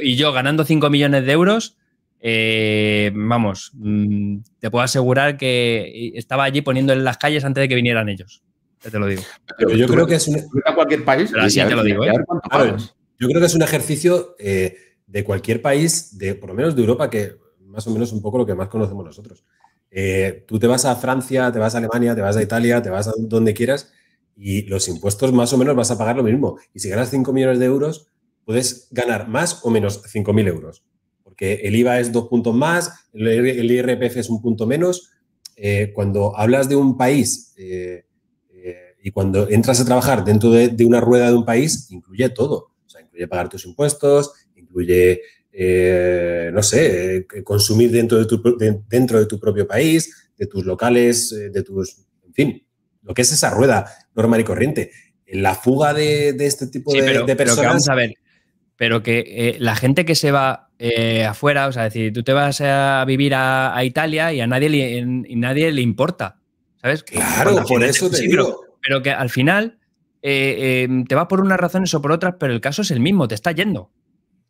y yo ganando 5 millones de euros, eh, vamos, mm, te puedo asegurar que estaba allí poniendo en las calles antes de que vinieran ellos. te lo digo. yo creo que es un. cualquier país. ¿eh? yo creo que es un ejercicio eh, de cualquier país, de, por lo menos de Europa, que más o menos un poco lo que más conocemos nosotros. tú te vas a Francia, te vas a Alemania, te vas a Italia, te vas a donde quieras y los impuestos más o menos vas a pagar lo mismo. Y si ganas 5 millones de euros, puedes ganar más o menos 5.000 euros que el IVA es dos puntos más, el IRPF es un punto menos. Eh, cuando hablas de un país eh, eh, y cuando entras a trabajar dentro de, una rueda de un país, incluye todo. O sea, incluye pagar tus impuestos, incluye, no sé, consumir dentro de, tu, dentro de tu propio país, de tus locales, de tus, en fin, lo que es esa rueda normal y corriente. La fuga de, este tipo de, personas. a ver, pero que la gente que se va eh, afuera, o sea, decir, tú te vas a vivir a, Italia y a nadie le, nadie le importa, ¿sabes? Claro, por eso te digo. Pero, que al final eh, eh, te va por unas razones o por otras, pero el caso es el mismo, te está yendo.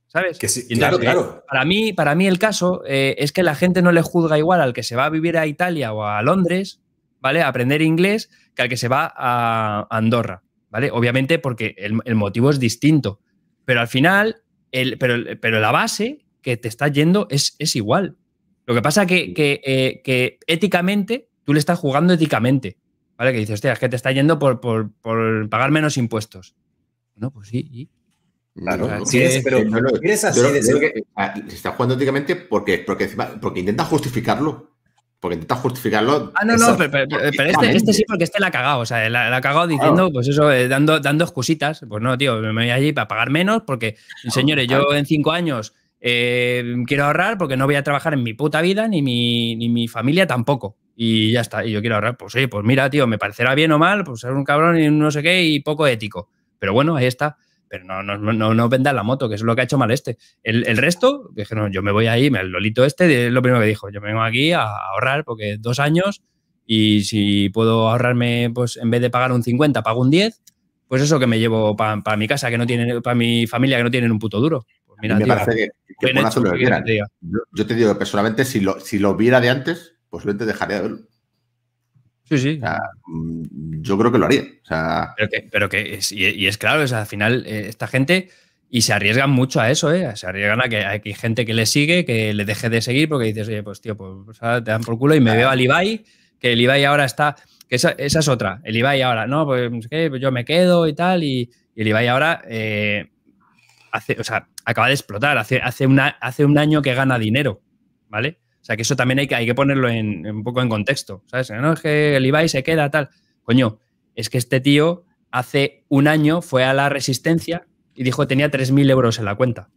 ¿Sabes? claro, claro. Para mí, para mí el caso es que la gente no le juzga igual al que se va a vivir a Italia o a Londres, ¿vale? A aprender inglés que al que se va a Andorra, ¿vale? Obviamente porque el motivo es distinto, pero al final pero, la base que te está yendo es, es igual. Lo que pasa que, eh, que, éticamente tú le estás jugando éticamente. ¿Vale? Que dices, hostia, es que te está yendo por, pagar menos impuestos. No, pues sí. Claro, así. Ah, está jugando éticamente porque, porque, porque intenta justificarlo. Porque intentas justificarlo. Ah, no, no, pero, este, este, sí, porque este la ha cagado. O sea, la, ha cagado diciendo, pues eso, eh, dando, dando excusitas. Pues no, tío, me voy allí para pagar menos, porque, señores, yo en cinco años eh, quiero ahorrar porque no voy a trabajar en mi puta vida, ni mi, ni mi familia tampoco. Y ya está, y yo quiero ahorrar. Pues sí, pues mira, tío, me parecerá bien o mal, pues ser un cabrón y no sé qué, y poco ético. Pero bueno, ahí está pero no, no, no, la moto, que es lo que ha hecho mal este. El, el resto, no yo me voy ahí, el Lolito este, es lo primero que dijo, yo vengo aquí a ahorrar porque dos años y si puedo ahorrarme, pues en vez de pagar un 50, pago un 10, pues eso que me llevo para mi casa, que no tiene, para mi familia que no tienen un puto duro. yo, te digo, personalmente, si lo, si lo viera de antes, pues pues dejaría de verlo. Sí, sí. Mm, yo creo que lo haría. O sea, pero que, pero que es, y, es claro, o al final eh, esta gente, y se arriesgan mucho a eso, ¿eh? se arriesgan a que hay gente que le sigue, que le deje de seguir porque dices, oye, pues tío, pues, te dan por culo y me veo al Ibai, que el Ibai ahora está, que esa, es otra, el Ibai ahora, no, pues, ¿qué? Pues yo me quedo y tal, y, el Ibai ahora... Eh, hace, o sea, acaba de explotar, hace, una, hace un año que gana dinero, ¿vale? O sea, que eso también hay que, hay que ponerlo en, un poco en contexto, ¿sabes? No es que el Ibai se queda, tal. Coño, es que este tío hace un año fue a la Resistencia y dijo que tenía 3.000 euros en la cuenta,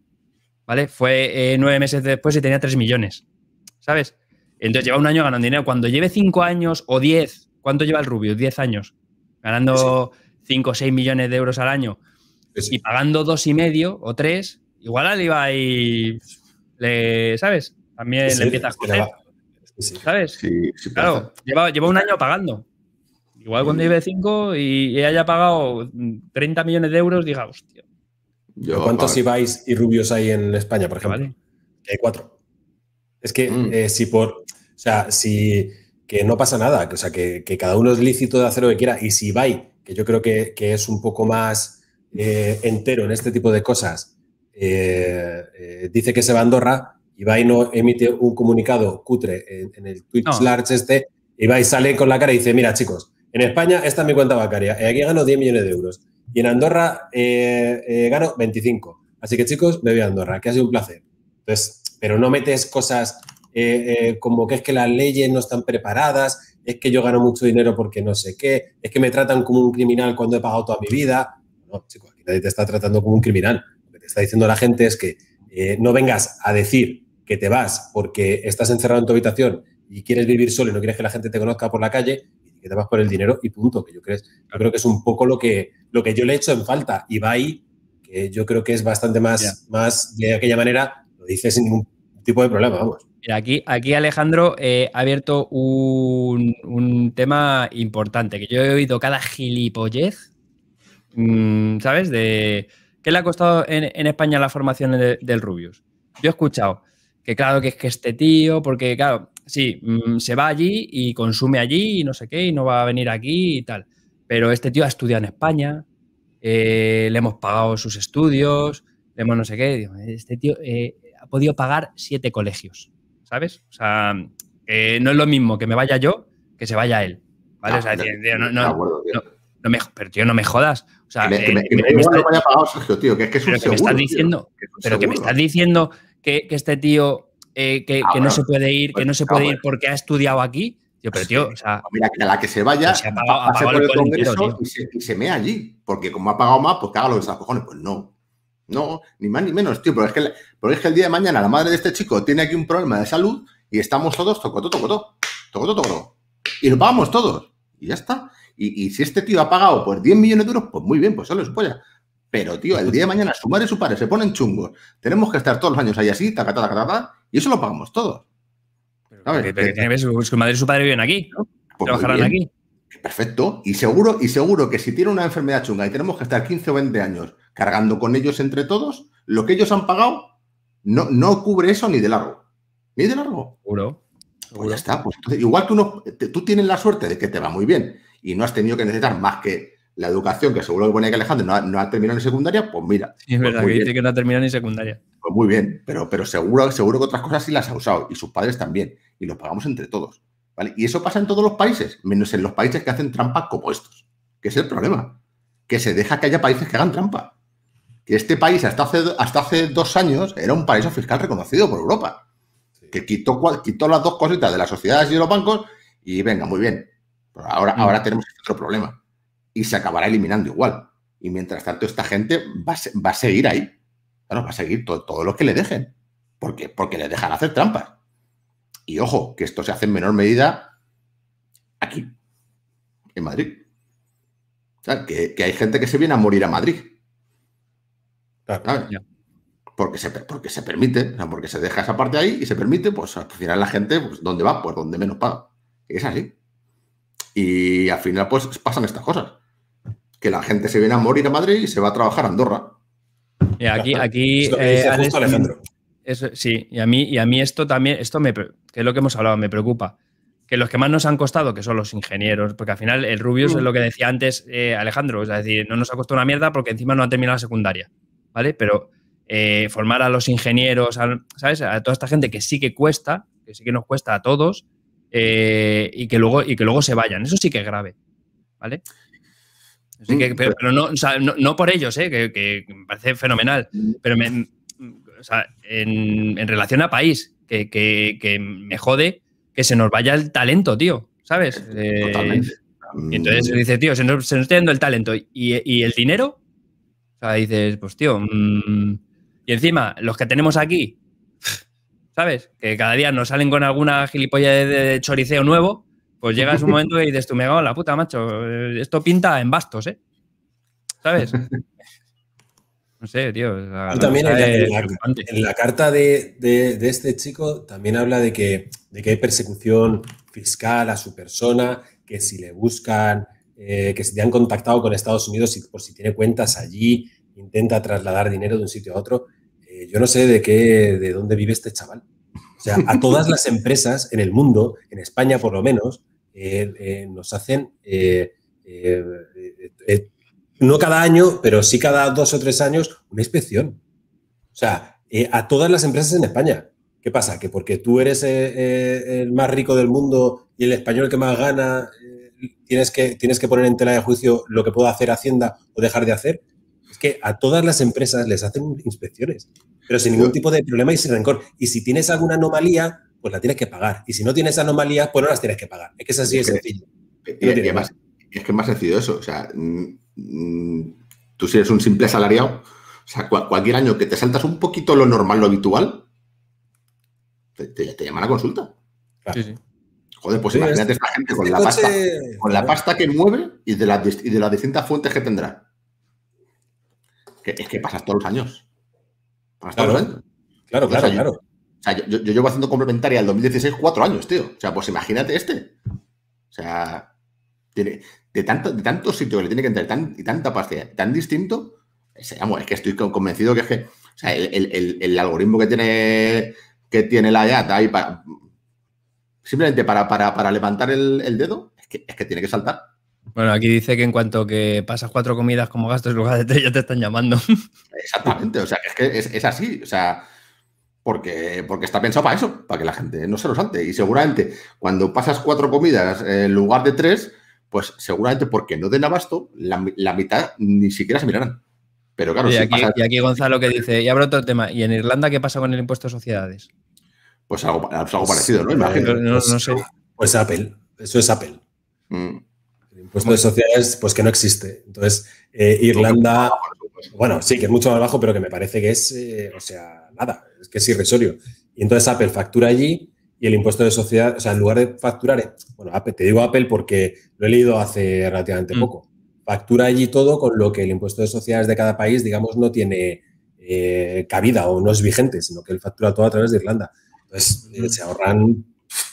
¿vale? Fue eh, nueve meses después y tenía 3 millones, ¿sabes? Entonces lleva un año ganando dinero. Cuando lleve 5 años o 10, ¿cuánto lleva el Rubio? 10 años. Ganando 5 o 6 millones de euros al año y pagando dos y medio o tres, igual al Ibai, le, ¿sabes? También le empieza a joder. ¿Sabes? claro, lleva, un año pagando. Igual cuando lleve 5 y haya pagado 30 millones de euros, diga, hostia. ¿Cuántos Ibais y Rubios hay en España, por ejemplo? Hay cuatro. Es que mm. eh, si por. O sea, si. Que no pasa nada. Que, o sea, que, cada uno es lícito de hacer lo que quiera. Y si Ibai, que yo creo que, es un poco más eh, entero en este tipo de cosas, eh, dice que se va a Andorra, Ibai no emite un comunicado cutre en, el Twitch Large este, y sale con la cara y dice, mira chicos, en España esta es mi cuenta bancaria, y eh, aquí gano 10 millones de euros, y en Andorra eh, eh, gano 25. Así que chicos, me voy a Andorra, que ha sido un placer. pero no metes cosas como que es que las leyes no están preparadas, es que yo gano mucho dinero porque no sé qué, es que me tratan como un criminal cuando he pagado toda mi vida. No, chicos, aquí nadie te está tratando como un criminal. Lo que te está diciendo la gente es que no vengas a decir que te vas porque estás encerrado en tu habitación y quieres vivir solo y no quieres que la gente te conozca por la calle, y que te vas por el dinero y punto, que yo, creo que es un poco lo que, lo que yo le he hecho en falta. Y va ahí, que yo creo que es bastante más, más de aquella manera, lo dice sin ningún tipo de problema, vamos. aquí, aquí Alejandro eh, ha abierto un, tema importante, que yo he oído cada gilipollez, mm, ¿sabes? De, ¿Qué le ha costado en, España la formación del Rubius? Yo he escuchado, que claro que es que este tío, porque claro, sí, mm, se va allí y consume allí y no sé qué, y no va a venir aquí y tal. Pero este tío ha estudiado en España, eh, le hemos pagado sus estudios, le hemos no sé qué. Este tío eh, ha podido pagar siete colegios, ¿sabes? O sea, eh, no es lo mismo que me vaya yo que se vaya él. ¿Vale? o sea, ah, no, no, me, pero tío, no me jodas. O sea, que me, un pero diciendo, pero que me estás diciendo que, este tío eh, ah, que, no se puede ir, que no se ah, puede ir porque ha estudiado aquí. Yo, pero tío, o sea. Pues mira, que a la que se vaya, pues se ha pagado, por el, Congreso y, se, mea allí. Porque como ha pagado más, pues que haga lo que se cojones. Pues no. No, ni más ni menos, tío. Pero es, que, el día de mañana la madre de este chico tiene aquí un problema de salud y estamos todos tocotó, tocotó, tocotó, Y lo pagamos todos. Y ya está. Y, si este tío ha pagado pues 10 millones de euros, pues muy bien, pues solo es polla. Pero, tío, el día de mañana su madre y su padre se ponen chungos. Tenemos que estar todos los años ahí así, ta y eso lo pagamos todos. su, madre y su padre viven aquí. ¿no? Pues trabajarán aquí. Perfecto. Y seguro, y seguro que si tiene una enfermedad chunga y tenemos que estar 15 o 20 años cargando con ellos entre todos, lo que ellos han pagado no, no cubre eso ni de largo. Ni de largo. Seguro. Pues ya está. Pues igual tú, no, tú tienes la suerte de que te va muy bien y no has tenido que necesitar más que la educación, que seguro que ponía que Alejandro no ha, no terminado ni secundaria, pues mira. es pues verdad, que dice que no ha terminado ni secundaria. Pues muy bien, pero, pero seguro, seguro que otras cosas sí las ha usado, y sus padres también, y los pagamos entre todos. ¿vale? Y eso pasa en todos los países, menos en los países que hacen trampa como estos, que es el problema, que se deja que haya países que hagan trampa. Que este país hasta hace, hasta hace dos años era un paraíso fiscal reconocido por Europa, que quitó, quitó las dos cositas de las sociedades y de los bancos, y venga, muy bien. Pero ahora, mm. ahora tenemos este otro problema y se acabará eliminando igual. Y mientras tanto, esta gente va, a seguir ahí. va a seguir todo, todo lo que le dejen. Porque le dejan hacer trampas. Y ojo, que esto se hace en menor medida aquí, en Madrid. O sea, que, hay gente que se viene a morir a Madrid. Porque se, porque se permite, porque se deja esa parte ahí y se permite, pues al final la gente, pues ¿dónde va? Pues donde menos paga. Es así. Y al final, pues pasan estas cosas que la gente se viene a morir a Madrid y se va a trabajar a Andorra. Y aquí, aquí. Eh, justo Alejandro. sí, y a mí, y a mí esto también, esto que es lo que hemos hablado, me preocupa. Que los que más nos han costado, que son los ingenieros, porque al final el Rubius es mm. lo que decía antes eh, Alejandro, es decir, no nos ha costado una mierda porque encima no ha terminado la secundaria, ¿vale? Pero eh, formar a los ingenieros, ¿sabes? A toda esta gente que sí que cuesta, que sí que nos cuesta a todos, y, que luego, y que luego se vayan, eso sí que es grave, ¿vale? Mm, pero, no, por ellos, ¿eh? que, me parece fenomenal, mm. pero en, relación a país, que, me jode que se nos vaya el talento, tío, ¿sabes? Eh, eh, y entonces se mm. dice, tío, se nos, está yendo el talento. ¿Y, el dinero? dices, pues tío, y encima, los que tenemos aquí, ¿sabes? Que cada día nos salen con alguna gilipolla de choriceo nuevo pues llegas un momento y dices tú, me la puta, macho, eh, esto pinta en bastos, ¿eh? ¿Sabes? [laughs] No sé, tío. en, la, carta de, este chico también habla de que, de que hay persecución fiscal a su persona, que si le buscan, eh, que si te han contactado con Estados Unidos y por si tiene cuentas allí, intenta trasladar dinero de un sitio a otro. Eh, yo no sé de qué, de dónde vive este chaval. O sea, a todas las [laughs] empresas en el mundo, en España por lo menos, eh, eh, nos hacen, eh, no cada año, pero sí cada dos o tres años, una inspección. O sea, a todas las empresas en España. ¿Qué pasa? Que porque tú eres el más rico del mundo y el español que más gana, tienes, que, tienes que poner en tela de juicio lo que pueda hacer Hacienda o dejar de hacer. Es que a todas las empresas les hacen inspecciones, pero sin ningún tipo de problema y sin rencor. Y si tienes alguna anomalía, pues la tienes que pagar. Y si no tienes anomalías, pues no las tienes que pagar. Es que es así de sencillo. es que es más sencillo eso. O sea, mm, mm, tú si eres un simple asalariado, o sea, cualquier año que te saltas un poquito lo normal, lo habitual, te, llama la llaman consulta. Sí, sí. Joder, pues imagínate a esta gente con, este la pasta, con la pasta que mueve y de, las, distintas fuentes que tendrá. es que pasas todos los años. Pasas todos Claro, claro, claro. O sea, yo, yo, llevo haciendo complementaria al 2016 cuatro años, tío. O sea, pues imagínate este. O sea, tiene, de, tanto, de tantos sitios que le tiene que entrar y tanta pastilla, tan distinto, es, que estoy convencido que es que o sea, el, algoritmo que tiene, que tiene la IATA ahí para, simplemente para, levantar el, dedo, es que, tiene que saltar. Bueno, aquí dice que en cuanto que pasas cuatro comidas como gastos en lugar de tres, ya te están llamando. [laughs] Exactamente, o sea, es que es, es así. O sea, porque, porque está pensado para eso, para que la gente no se lo ante. Y seguramente cuando pasas cuatro comidas eh, en lugar de tres, pues seguramente porque no den abasto, la, mitad ni siquiera se mirarán. Pero claro, y aquí, aquí Gonzalo que dice, y habrá otro tema, ¿y en Irlanda qué pasa con el impuesto a sociedades? Pues algo, parecido, ¿no? Imagino. No, pues sé. Pues Apple, eso es Apple. Mm. El impuesto de sociedades, pues que no existe. Entonces, eh, Irlanda, bueno, sí, que es mucho más bajo, pero que me parece que es, eh, o sea, nada es que es irrisorio. Y entonces Apple factura allí y el impuesto de sociedad, o sea, en lugar de facturar, bueno, Apple, te digo Apple porque lo he leído hace relativamente mm. poco, factura allí todo con lo que el impuesto de sociedades de cada país, digamos, no tiene eh, cabida o no es vigente, sino que él factura todo a través de Irlanda. Entonces, eh, mm. se ahorran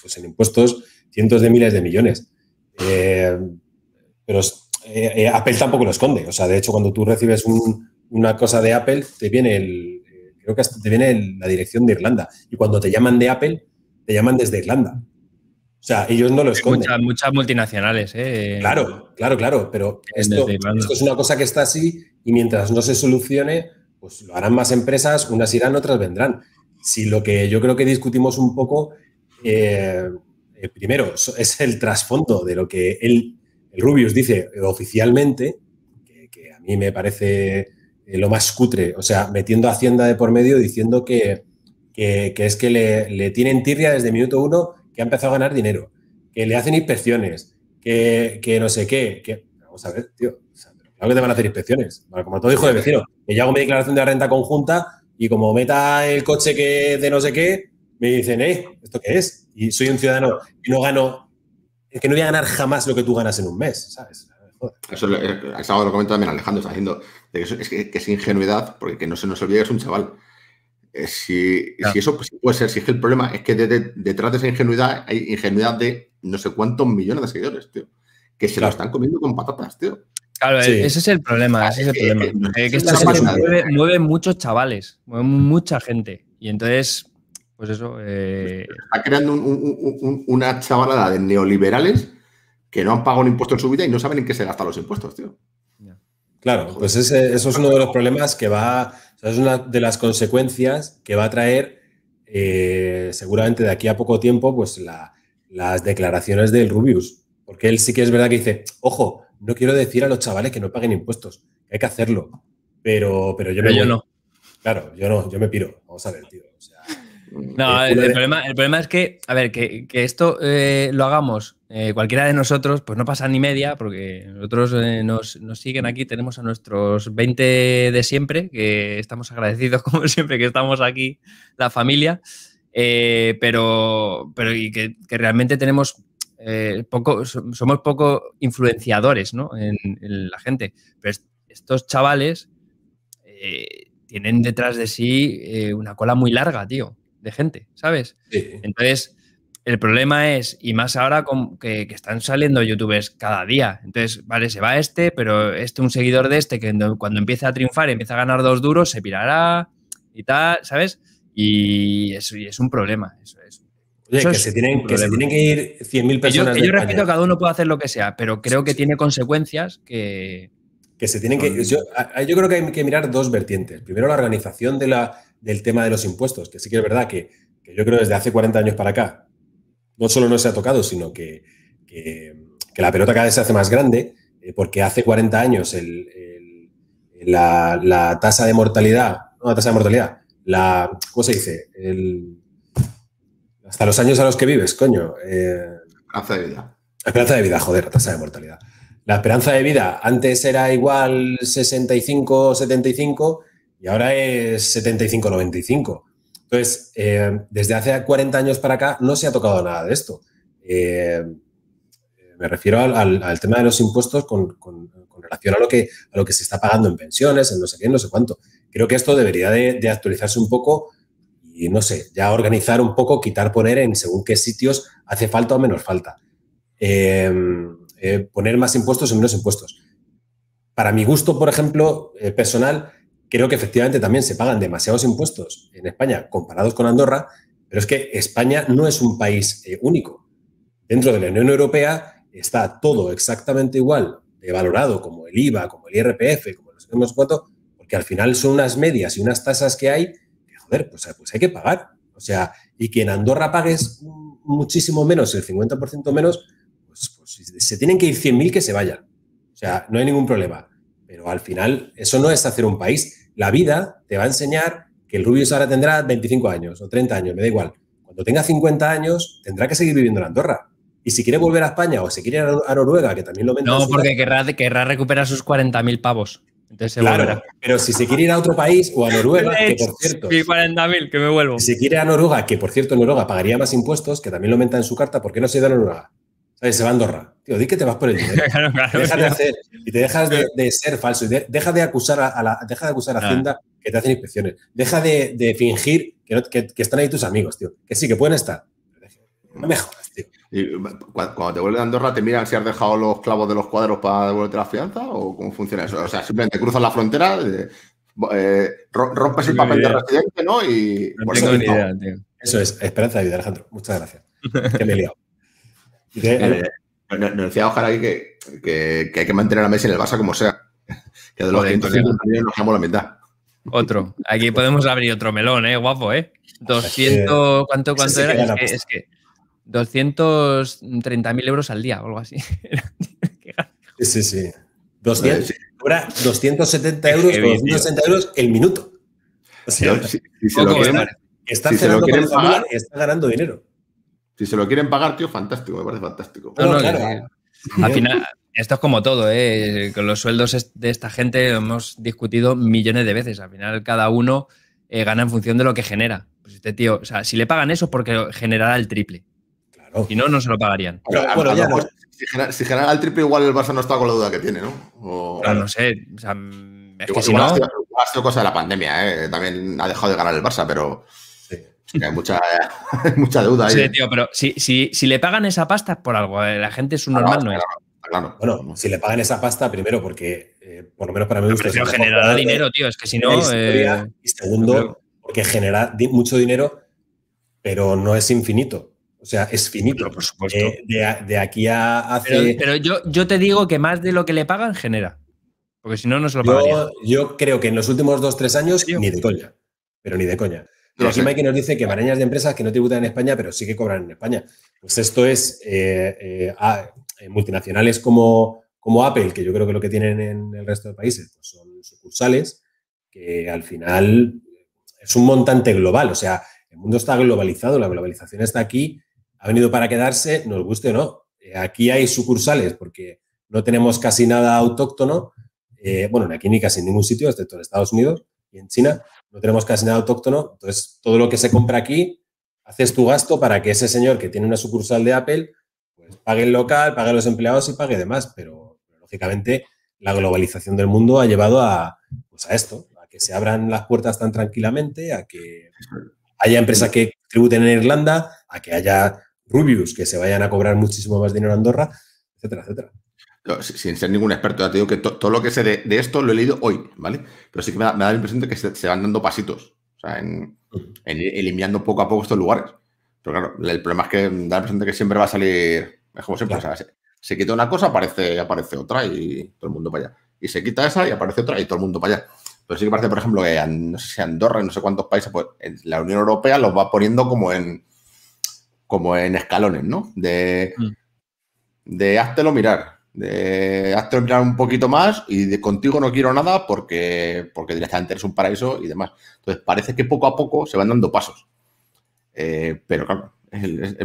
pues, en impuestos cientos de miles de millones. Eh, pero Apple tampoco lo esconde. O sea, de hecho, cuando tú recibes una cosa de Apple, te viene el, Creo que hasta te viene la dirección de Irlanda. Y cuando te llaman de Apple, te llaman desde Irlanda. O sea, ellos no lo esconden. Muchas, multinacionales, ¿eh? Claro, claro, claro. Pero esto, es una cosa que está así y mientras no se solucione, pues lo harán más empresas, unas irán, otras vendrán. Si lo que yo creo que discutimos un poco, eh, eh, primero, es el trasfondo de lo que el Rubius dice oficialmente, que a mí me parece eh, lo más cutre, o sea, metiendo Hacienda de por medio diciendo que, es que le, tienen tirria desde minuto uno que ha empezado a ganar dinero, que le hacen inspecciones, que, no sé qué, que, vamos a ver, tío, que te van a hacer inspecciones, como todo dijo de vecino, que yo hago mi declaración de renta conjunta y como meta el coche que de no sé qué, me dicen, hey, eh, ¿esto qué es? Y soy un ciudadano y no gano, es que no voy a ganar jamás lo que tú ganas en un mes, ¿sabes? Eso el que eh, lo comenta también Alejandro, está diciendo que es, que, ingenuidad, porque que no se nos olvide que es un chaval. Eh, si, eso pues, puede ser, si es que el problema es que detrás de esa ingenuidad hay ingenuidad de no sé cuántos millones de seguidores, tío, que se lo están comiendo con patatas, tío. Claro, ese es el problema, ese es que eh, esto mueve, muchos chavales, mueve mucha gente. Y entonces, pues eso. Está creando una chavalada de neoliberales que no han pagado un impuesto en su vida y no saben en qué se gastan los impuestos, tío. Claro, pues eso es uno de los problemas que va, es una de las consecuencias que va a traer eh, seguramente de aquí a poco tiempo, pues las declaraciones del Rubius, porque él sí que es verdad que dice, ojo, no quiero decir a los chavales que no paguen impuestos, hay que hacerlo, pero, pero yo, no. Claro, yo no, yo me piro, vamos a ver, tío. no, eh, el, problema, es que, a ver, que, esto eh, lo hagamos eh, cualquiera de nosotros, pues no pasa ni media, porque nosotros eh, nos, siguen aquí, tenemos a nuestros 20 de siempre, que estamos agradecidos [laughs] como siempre que estamos aquí, la familia, eh, pero, pero y que, realmente tenemos poco, somos poco influenciadores ¿no? en, la gente. Pero estos chavales tienen detrás de sí una cola muy larga, tío, de gente, ¿sabes? Sí. Entonces el problema es, y más ahora que, están saliendo youtubers cada día. Entonces, vale, se va este, pero este, un seguidor de este, que cuando empieza a triunfar, y empieza a ganar dos duros, se pirará y tal, ¿sabes? Y es, es un problema. Eso, es, Oye, que, se tienen, que, ir 100.000 personas. yo, yo respeto, cada uno puede hacer lo que sea, pero creo que tiene consecuencias que. Que se tienen que. Yo, yo, creo que hay que mirar dos vertientes. Primero, la organización de la, del tema de los impuestos, que sí que es verdad que, que yo creo desde hace 40 años para acá no solo no se ha tocado, sino que, la pelota cada vez se hace más grande, eh, porque hace 40 años la, tasa de mortalidad, no la tasa de mortalidad, la, ¿cómo se dice? hasta los años a los que vives, coño. Eh, esperanza de vida. Esperanza de vida, joder, la tasa de mortalidad. La esperanza de vida antes era igual 65, 75 y ahora es 75, 95. Entonces, eh, desde hace 40 años para acá no se ha tocado nada de esto. Eh, me refiero al, tema de los impuestos con, relación a lo, que, a lo que se está pagando en pensiones, en no sé qué, no sé cuánto. Creo que esto debería de, actualizarse un poco y, no sé, ya organizar un poco, quitar, poner en según qué sitios hace falta o menos falta. Eh, poner más impuestos o menos impuestos. Para mi gusto, por ejemplo, personal, creo que efectivamente también se pagan demasiados impuestos en España comparados con Andorra, pero es que España no es un país eh, único. Dentro de la Unión Europea está todo exactamente igual, valorado como el IVA, como el IRPF, como los demás Cuatro, porque al final son unas medias y unas tasas que hay que, joder, pues, pues hay que pagar. O sea, y que en Andorra pagues muchísimo menos, el 50% menos, pues, pues, se tienen que ir 100.000 que se vayan. O sea, no hay ningún problema. Pero al final, eso no es hacer un país. La vida te va a enseñar que el Rubius ahora tendrá 25 años o 30 años, me da igual. Cuando tenga 50 años, tendrá que seguir viviendo en Andorra. Y si quiere volver a España o si quiere ir a Noruega, que también lo No, porque querrá, querrá, recuperar sus 40.000 pavos. Entonces claro, pero si se quiere ir a otro país o a Noruega, que por [laughs] cierto. vuelvo. Si quiere a Noruega, que por cierto Noruega pagaría más impuestos, que también lo menta en su carta, ¿por qué no se da a Noruega? Se va a Andorra. Tío, di que te vas por el [laughs] dinero. claro, claro, deja de hacer. Y te dejas de, ser falso. Y deja de acusar a, a, la, deja de acusar a Hacienda que te hacen inspecciones. Deja de, fingir que, están ahí tus amigos, tío. Que sí, que pueden estar. No me jodas, tío. ¿Y eh, cuando te vuelves a Andorra, te miran si has dejado los clavos de los cuadros para devolverte la fianza o cómo funciona eso? O sea, simplemente cruzas la frontera, eh, eh, rompes el papel de residente, ¿no? Y. No tengo eso, ni idea, tío. Eso es. Esperanza de vida, Alejandro. Muchas gracias. que me he liado. [laughs] Eh, eh, pues nos decía Ojalá que, que, que, hay que mantener a Messi en el Barça como sea. [laughs] Que de los millones nos damos la mitad. Otro. Aquí podemos abrir otro melón, ¿eh? Guapo, ¿eh? 200. ¿Cuánto, cuánto era? es que, 230.000 euros al día o algo así. [laughs] sí, sí, sí. 200, Ahora, 270 euros, 260 euros el minuto. O sea, si, si lo está, está pagar, está ganando dinero. Si se lo quieren pagar, tío, fantástico, me parece fantástico. Eh, al final, esto es como todo, ¿eh? Con los sueldos de esta gente hemos discutido millones de veces. Al final, cada uno eh, gana en función de lo que genera. Pues este tío, o sea, si le pagan eso, porque generará el triple. Claro. Si no, no se lo pagarían. si, genera, el triple, igual el Barça no está con la duda que tiene, ¿no? O... Claro, no sé. O sea, es que si no... ha sido cosa de la pandemia, ¿eh? También ha dejado de ganar el Barça, pero hay mucha, deuda sí, ahí. Sí, ¿eh? tío, pero si, le pagan esa pasta por algo. Eh, la gente es un normal, no, Claro, Bueno, si le pagan esa pasta, primero porque, eh, por lo menos para mí, usted generará dinero, tío. Es que si no. y segundo, porque genera mucho dinero, pero no es infinito. O sea, es finito. por supuesto. de, aquí a Pero, yo, yo te digo que más de lo que le pagan genera. Porque si no, no se lo pagaría. Yo, creo que en los últimos dos, tres años, ni de coña. Pero ni de coña. Pero aquí Mike nos dice que Barañas de empresas que no tributan en España, pero sí que cobran en España. Pues esto es eh, eh, eh, multinacionales como, como Apple, que yo creo que lo que tienen en el resto de países pues son sucursales, que al final es un montante global. O sea, el mundo está globalizado, la globalización está aquí, ha venido para quedarse, nos guste o no. Aquí hay sucursales porque no tenemos casi nada autóctono. bueno, aquí ni casi en ningún sitio, excepto en Estados Unidos y en China no tenemos casi nada autóctono, entonces todo lo que se compra aquí, haces tu gasto para que ese señor que tiene una sucursal de Apple, pues pague el local, pague los empleados y pague demás, pero, lógicamente la globalización del mundo ha llevado a, pues, a esto, a que se abran las puertas tan tranquilamente, a que haya empresas que tributen en Irlanda, a que haya Rubius que se vayan a cobrar muchísimo más dinero en Andorra, etcétera, etcétera sin ser ningún experto, ya te digo que todo lo que sé de, esto lo he leído hoy, ¿vale? Pero sí que me da, la impresión de que se, van dando pasitos, o sea, en, eliminando poco a poco estos lugares. Pero claro, el problema es que da la impresión de que siempre va a salir, es como siempre, o sea, se, quita una cosa, aparece, aparece otra y todo el mundo para allá. Y se quita esa y aparece otra y todo el mundo para allá. Pero sí que parece, por ejemplo, que no sé Andorra, y no sé cuántos países, pues la Unión Europea los va poniendo como en, como en escalones, ¿no? De, mm. de háztelo mirar, de hazte entrar un poquito más y de contigo no quiero nada porque, porque directamente eres un paraíso y demás. Entonces parece que poco a poco se van dando pasos. Eh, pero claro,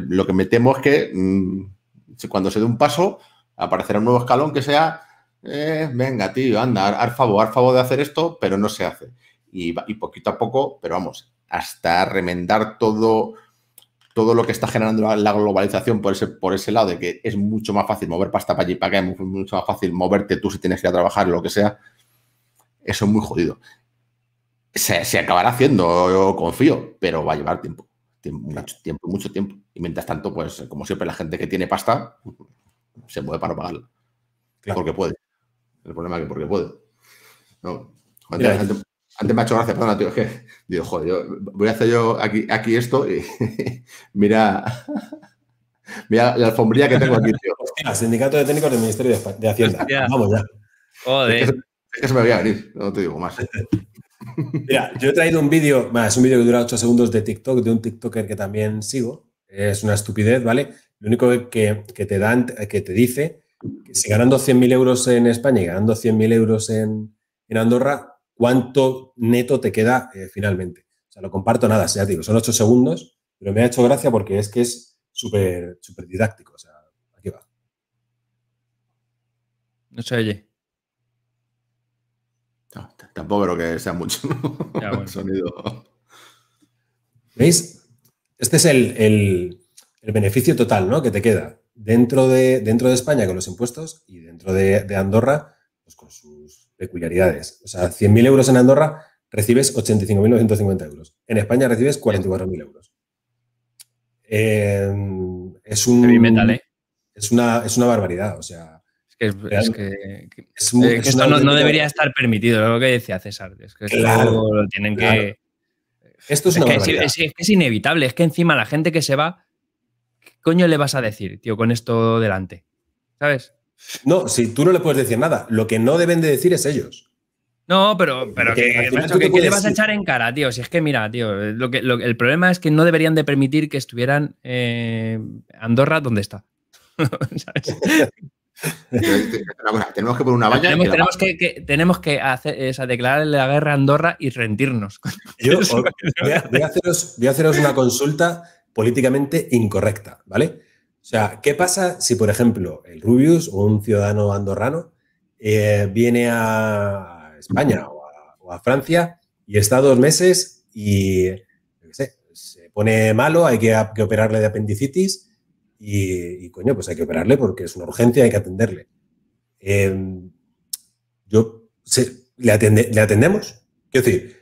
lo que me temo es que mm, cuando se dé un paso aparecerá un nuevo escalón que sea, eh, venga tío, anda, al favor, al favor de hacer esto, pero no se hace. Y, y poquito a poco, pero vamos, hasta remendar todo todo lo que está generando la, globalización por ese, por ese lado, de que es mucho más fácil mover pasta para allí para acá, es mucho más fácil moverte tú si tienes que ir a trabajar, lo que sea, eso es muy jodido. Se, acabará haciendo, yo confío, pero va a llevar tiempo, mucho tiempo, mucho tiempo. Y mientras tanto, pues como siempre, la gente que tiene pasta se mueve para pagarla. Porque puede. El problema es que porque puede. No. Antes me ha hecho gracia, perdona, tío, es que digo, joder, voy a hacer yo aquí, esto y [laughs] mira, [laughs] mira la alfombrilla que tengo aquí, tío. Hostia, Sindicato de Técnicos del Ministerio de, Hacienda. Vamos ya. Joder. Es que, se me voy a venir, no te digo más. [laughs] Mira, yo he traído un vídeo, es un vídeo que dura 8 segundos de TikTok, de un TikToker que también sigo. Es una estupidez, ¿vale? Lo único que, que te dan, que te dice que si ganando 100.000 euros en España y ganando 100.000 euros en, en Andorra, cuánto neto te queda eh, finalmente. O sea, lo comparto nada, sea digo, son ocho segundos, pero me ha hecho gracia porque es que es súper didáctico. O sea, aquí va. No se oye. tampoco creo que sea mucho [laughs] [laughs] sonido. ¿Veis? Este es el, beneficio total ¿no? que te queda dentro de, dentro de España con los impuestos y dentro de, de Andorra pues con su peculiaridades. O sea, 100.000 euros en Andorra recibes 85.950 euros. En España recibes 44.000 euros. Em, es un... ¿eh? Es una, es una barbaridad, o sea... Es que, esto no, debería estar permitido, lo que decía César. Es que que... Esto es inevitable, es que encima la gente que se va, ¿qué coño le vas a decir, tío, con esto delante? ¿Sabes? No, si tú no le puedes decir nada, lo que no deben de decir es ellos. No, pero, pero que, te vas a echar en cara, tío. Si es que mira, tío, lo que, el problema es que no deberían de permitir que estuvieran eh, Andorra donde está. [laughs] tenemos que poner una valla. Tenemos, que, hacer, declarar la guerra a Andorra y rendirnos. [laughs] Yo voy a haceros una consulta políticamente incorrecta, ¿vale? O sea, ¿qué pasa si, por ejemplo, el Rubius o un ciudadano andorrano eh, viene a España o a, Francia y está dos meses y no sé, se pone malo, hay que, operarle de apendicitis y, coño, pues hay que operarle porque es una urgencia, hay que atenderle. Em, yo, ¿le, atendemos? Quiero decir,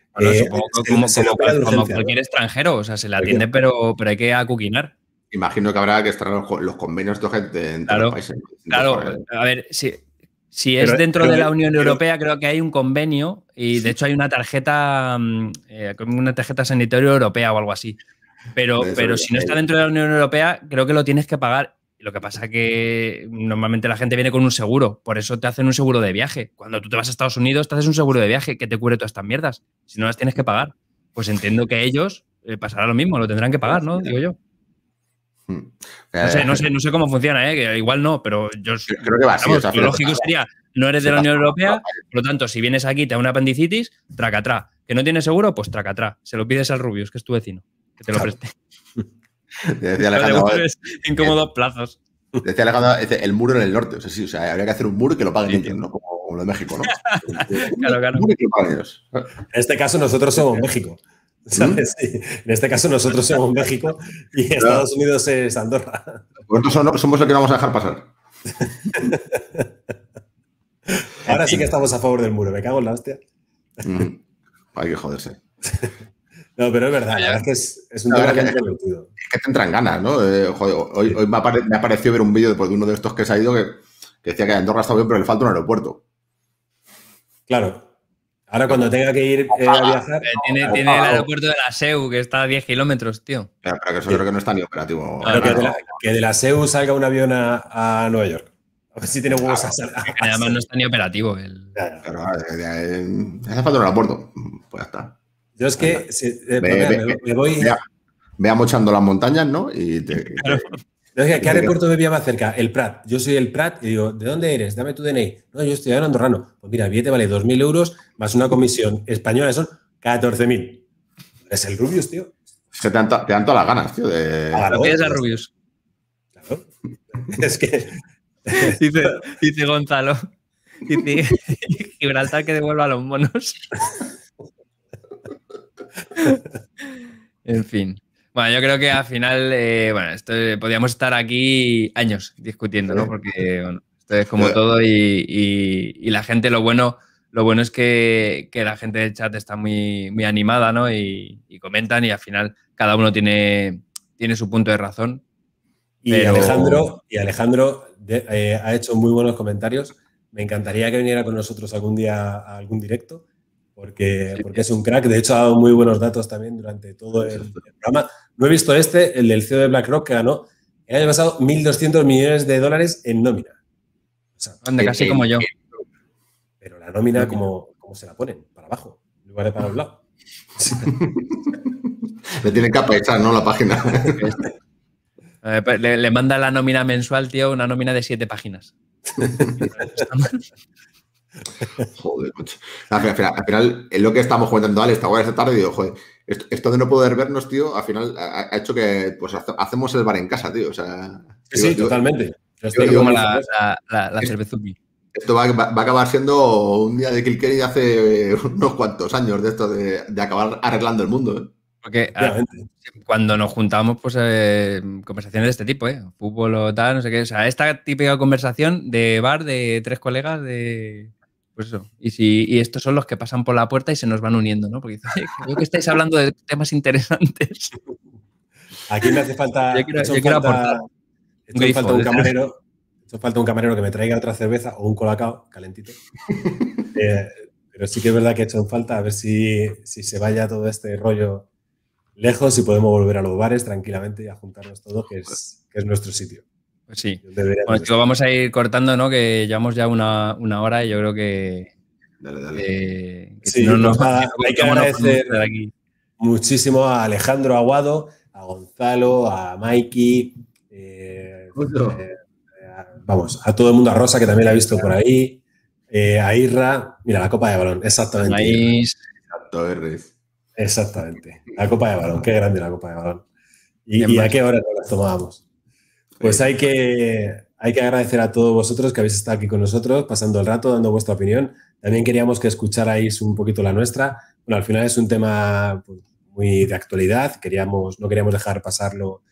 como, cualquier extranjero, o sea, se le atiende, pero, pero hay que acuquinar. Imagino que habrá que estar los convenios de gente claro, los países. Claro, a ver, Si es eh, dentro de la Unión Europea, creo que hay un convenio y de hecho hay una tarjeta, mm, eh, una tarjeta sanitaria europea o algo así. Pero, pero si no está dentro de la Unión Europea, creo que lo tienes que pagar. Lo que pasa es que normalmente la gente viene con un seguro, por eso te hacen un seguro de viaje. Cuando tú te vas a Estados Unidos, te haces un seguro de viaje que te cubre todas estas mierdas. Si no las tienes que pagar, pues entiendo que ellos eh, pasará lo mismo, lo tendrán que pagar, ¿no? Digo yo. Mm. Eh, no sé, no sé, cómo funciona, ¿eh? igual no, pero yo creo que va así, Lo lógico sería, no eres de la Unión Europea, por lo tanto, si vienes aquí te da una apendicitis, tracatrá. Que no tienes seguro, pues tracatrá. Se lo pides al Rubius, que es tu vecino, que te lo preste. Decía Alejandro, en plazos. Decía Alejandro, el muro en el norte, o sea, habría que hacer un muro que lo paguen ¿no? Como, lo de México, ¿no? [laughs] claro, claro. En este caso nosotros somos México. [laughs] ¿Sabes? ¿Mm? En este caso nosotros somos [laughs] México y Estados Unidos es Andorra. Pues nosotros pues somos el que vamos a dejar pasar. [laughs] Ahora sí que estamos a favor del muro, me cago en la hostia. Mm. Hay que joderse. No, pero es verdad, la verdad es que es, un tema que, es que te entran ganas, ¿no? Eh, hoy, me, ha parecido apareció ver un vídeo de, uno de estos que se ha ido que decía que Andorra está bien, pero le falta un aeropuerto. Claro, Ahora cuando tenga que ir eh, a viajar... Eh, tiene, el aeropuerto de la SEU, que está a 10 kilómetros, tío. Pero, que eso creo que no está ni operativo. que, de la, SEU salga un avión a, Nueva York. A si tiene huevos a, hacer. Además no está ni operativo. El... Claro, eh, hace falta un aeropuerto. Pues ya está. Yo es que... me, voy... Veamos echando las montañas, ¿no? Y te, no, ¿qué aeropuerto me pilla más cerca? El Prat. Yo soy el Prat y digo, ¿de dónde eres? Dame tu DNI. No, yo estoy andorrano. Pues mira, el billete vale 2.000 euros más una comisión española, son 14.000. Es el Rubius, tío. se te dan, te todas las ganas, tío. De... a ser es Rubius? Claro. [laughs] es que... [laughs] dice, dice Gonzalo. Dice [laughs] Gibraltar que devuelva a los monos. en fin. Bueno, yo creo que al final, eh, bueno, eh, podríamos estar aquí años discutiendo, ¿no? Porque, bueno, esto es como todo y, la gente, lo bueno, lo bueno es que, la gente del chat está muy, animada, ¿no? Y, comentan y al final cada uno tiene, tiene su punto de razón. Y Alejandro, y Alejandro eh, ha hecho muy buenos comentarios. Me encantaría que viniera con nosotros algún día a algún directo porque, porque es un crack. De hecho, ha dado muy buenos datos también durante todo el, programa. No he visto este, el del CEO de BlackRock, que ganó el año pasado 1.200 millones de dólares en nómina. O Anda, casi como yo. Pero la nómina, ¿cómo se la ponen, para abajo, en lugar de para un lado. [laughs] le tienen que aprovechar, ¿no? La página. [laughs] Pues, le, le, manda la nómina mensual, tío, una nómina de siete páginas. [laughs] Joder, Al final, es lo que estamos comentando al esta hora esta tarde, digo, joder, esto, de no poder vernos, tío, al final ha, hecho que pues hacemos el bar en casa, tío. O sea, sí, totalmente. la, Esto va, a acabar siendo un día de Kilkenny de hace eh, unos cuantos años de esto, de, acabar arreglando el mundo. Eh. Porque ah, cuando nos juntamos, pues eh, conversaciones de este tipo, ¿eh? Fútbol o tal, no sé qué. O sea, esta típica conversación de bar de tres colegas de, pues eso. Y, si, estos son los que pasan por la puerta y se nos van uniendo, ¿no? Porque creo que estáis hablando de temas interesantes. [laughs] Aquí me hace falta. un camarero. falta un camarero que me traiga otra cerveza o un colacao calentito. [laughs] Eh, pero sí que es verdad que ha hecho falta a ver si, se vaya todo este rollo lejos y podemos volver a los bares tranquilamente y a juntarnos todos, es, que es nuestro sitio. Pues sí. Bueno, vamos a ir cortando, ¿no? Que llevamos ya una, hora y yo creo que. no, hay que agradecer muchísimo a Alejandro Aguado, a Gonzalo, a Mikey. Eh, eh, vamos, a todo el mundo, a Rosa, que también la ha visto por ahí. Eh, a Irra, mira, la copa de balón, exactamente. Exactamente, la copa de balón, qué grande la copa de balón. ¿Y, y a qué hora nos las tomábamos? Pues hay que, hay que agradecer a todos vosotros que habéis estado aquí con nosotros, pasando el rato, dando vuestra opinión. También queríamos que escucharais un poquito la nuestra. Bueno, al final es un tema pues, muy de actualidad, queríamos, no queríamos dejar pasarlo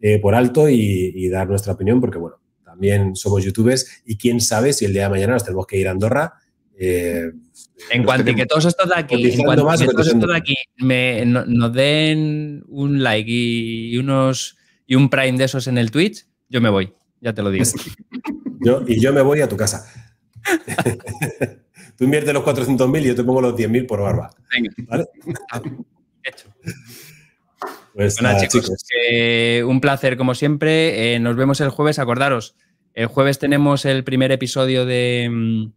eh, por alto y, dar nuestra opinión, porque bueno, también somos youtubers y quién sabe si el día de mañana nos tenemos que ir a Andorra. Eh, en cuanto que todos estos aquí, que todos estos de aquí me, nos den un like y unos y un prime de esos en el Twitch, yo me voy, ya te lo digo. y yo me voy a tu casa. [laughs] Tú inviertes los 400.000 y yo te pongo los 10.000 por barba. Venga. ¿Vale? Ah, hecho. Pues chicos, eh, un placer como siempre. Eh, nos vemos el jueves. Acordaros, el jueves tenemos el primer episodio de, mm,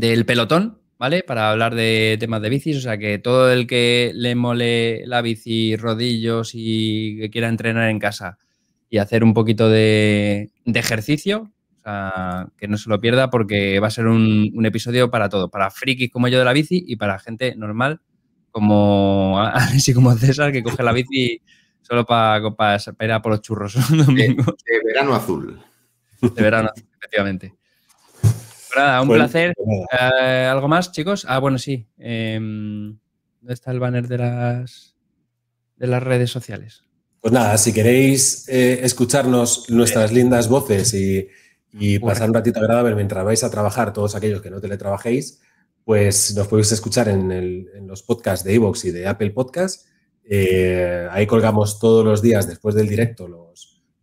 del pelotón, ¿vale? Para hablar de temas de bicis. O sea que todo el que le mole la bici, rodillos y que quiera entrenar en casa y hacer un poquito de, ejercicio, que no se lo pierda porque va a ser un, episodio para todo, para frikis como yo de la bici y para gente normal como así [laughs] como César que coge la bici solo para pa, por los churros [laughs] De, verano azul. De verano azul, efectivamente. Pues un pues placer. Eh, ¿Algo más, chicos? Ah, bueno, sí. Em, está el banner de las, de las redes sociales? Pues nada, si queréis eh, escucharnos nuestras lindas voces y, pasar un ratito agradable mientras vais a trabajar, todos aquellos que no teletrabajéis, pues nos podéis escuchar en, los podcasts de Evox y de Apple Podcasts. Eh, ahí colgamos todos los días después del directo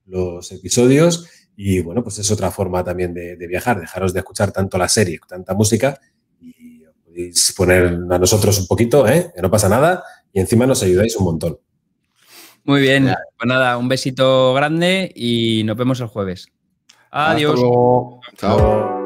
los, episodios y bueno, pues es otra forma también de, de, viajar, dejaros de escuchar tanto la serie, tanta música y podéis poner a nosotros un poquito, ¿eh? que no pasa nada y encima nos ayudáis un montón. Muy bien. Pues nada, un besito grande y nos vemos el jueves. Adiós. Chao.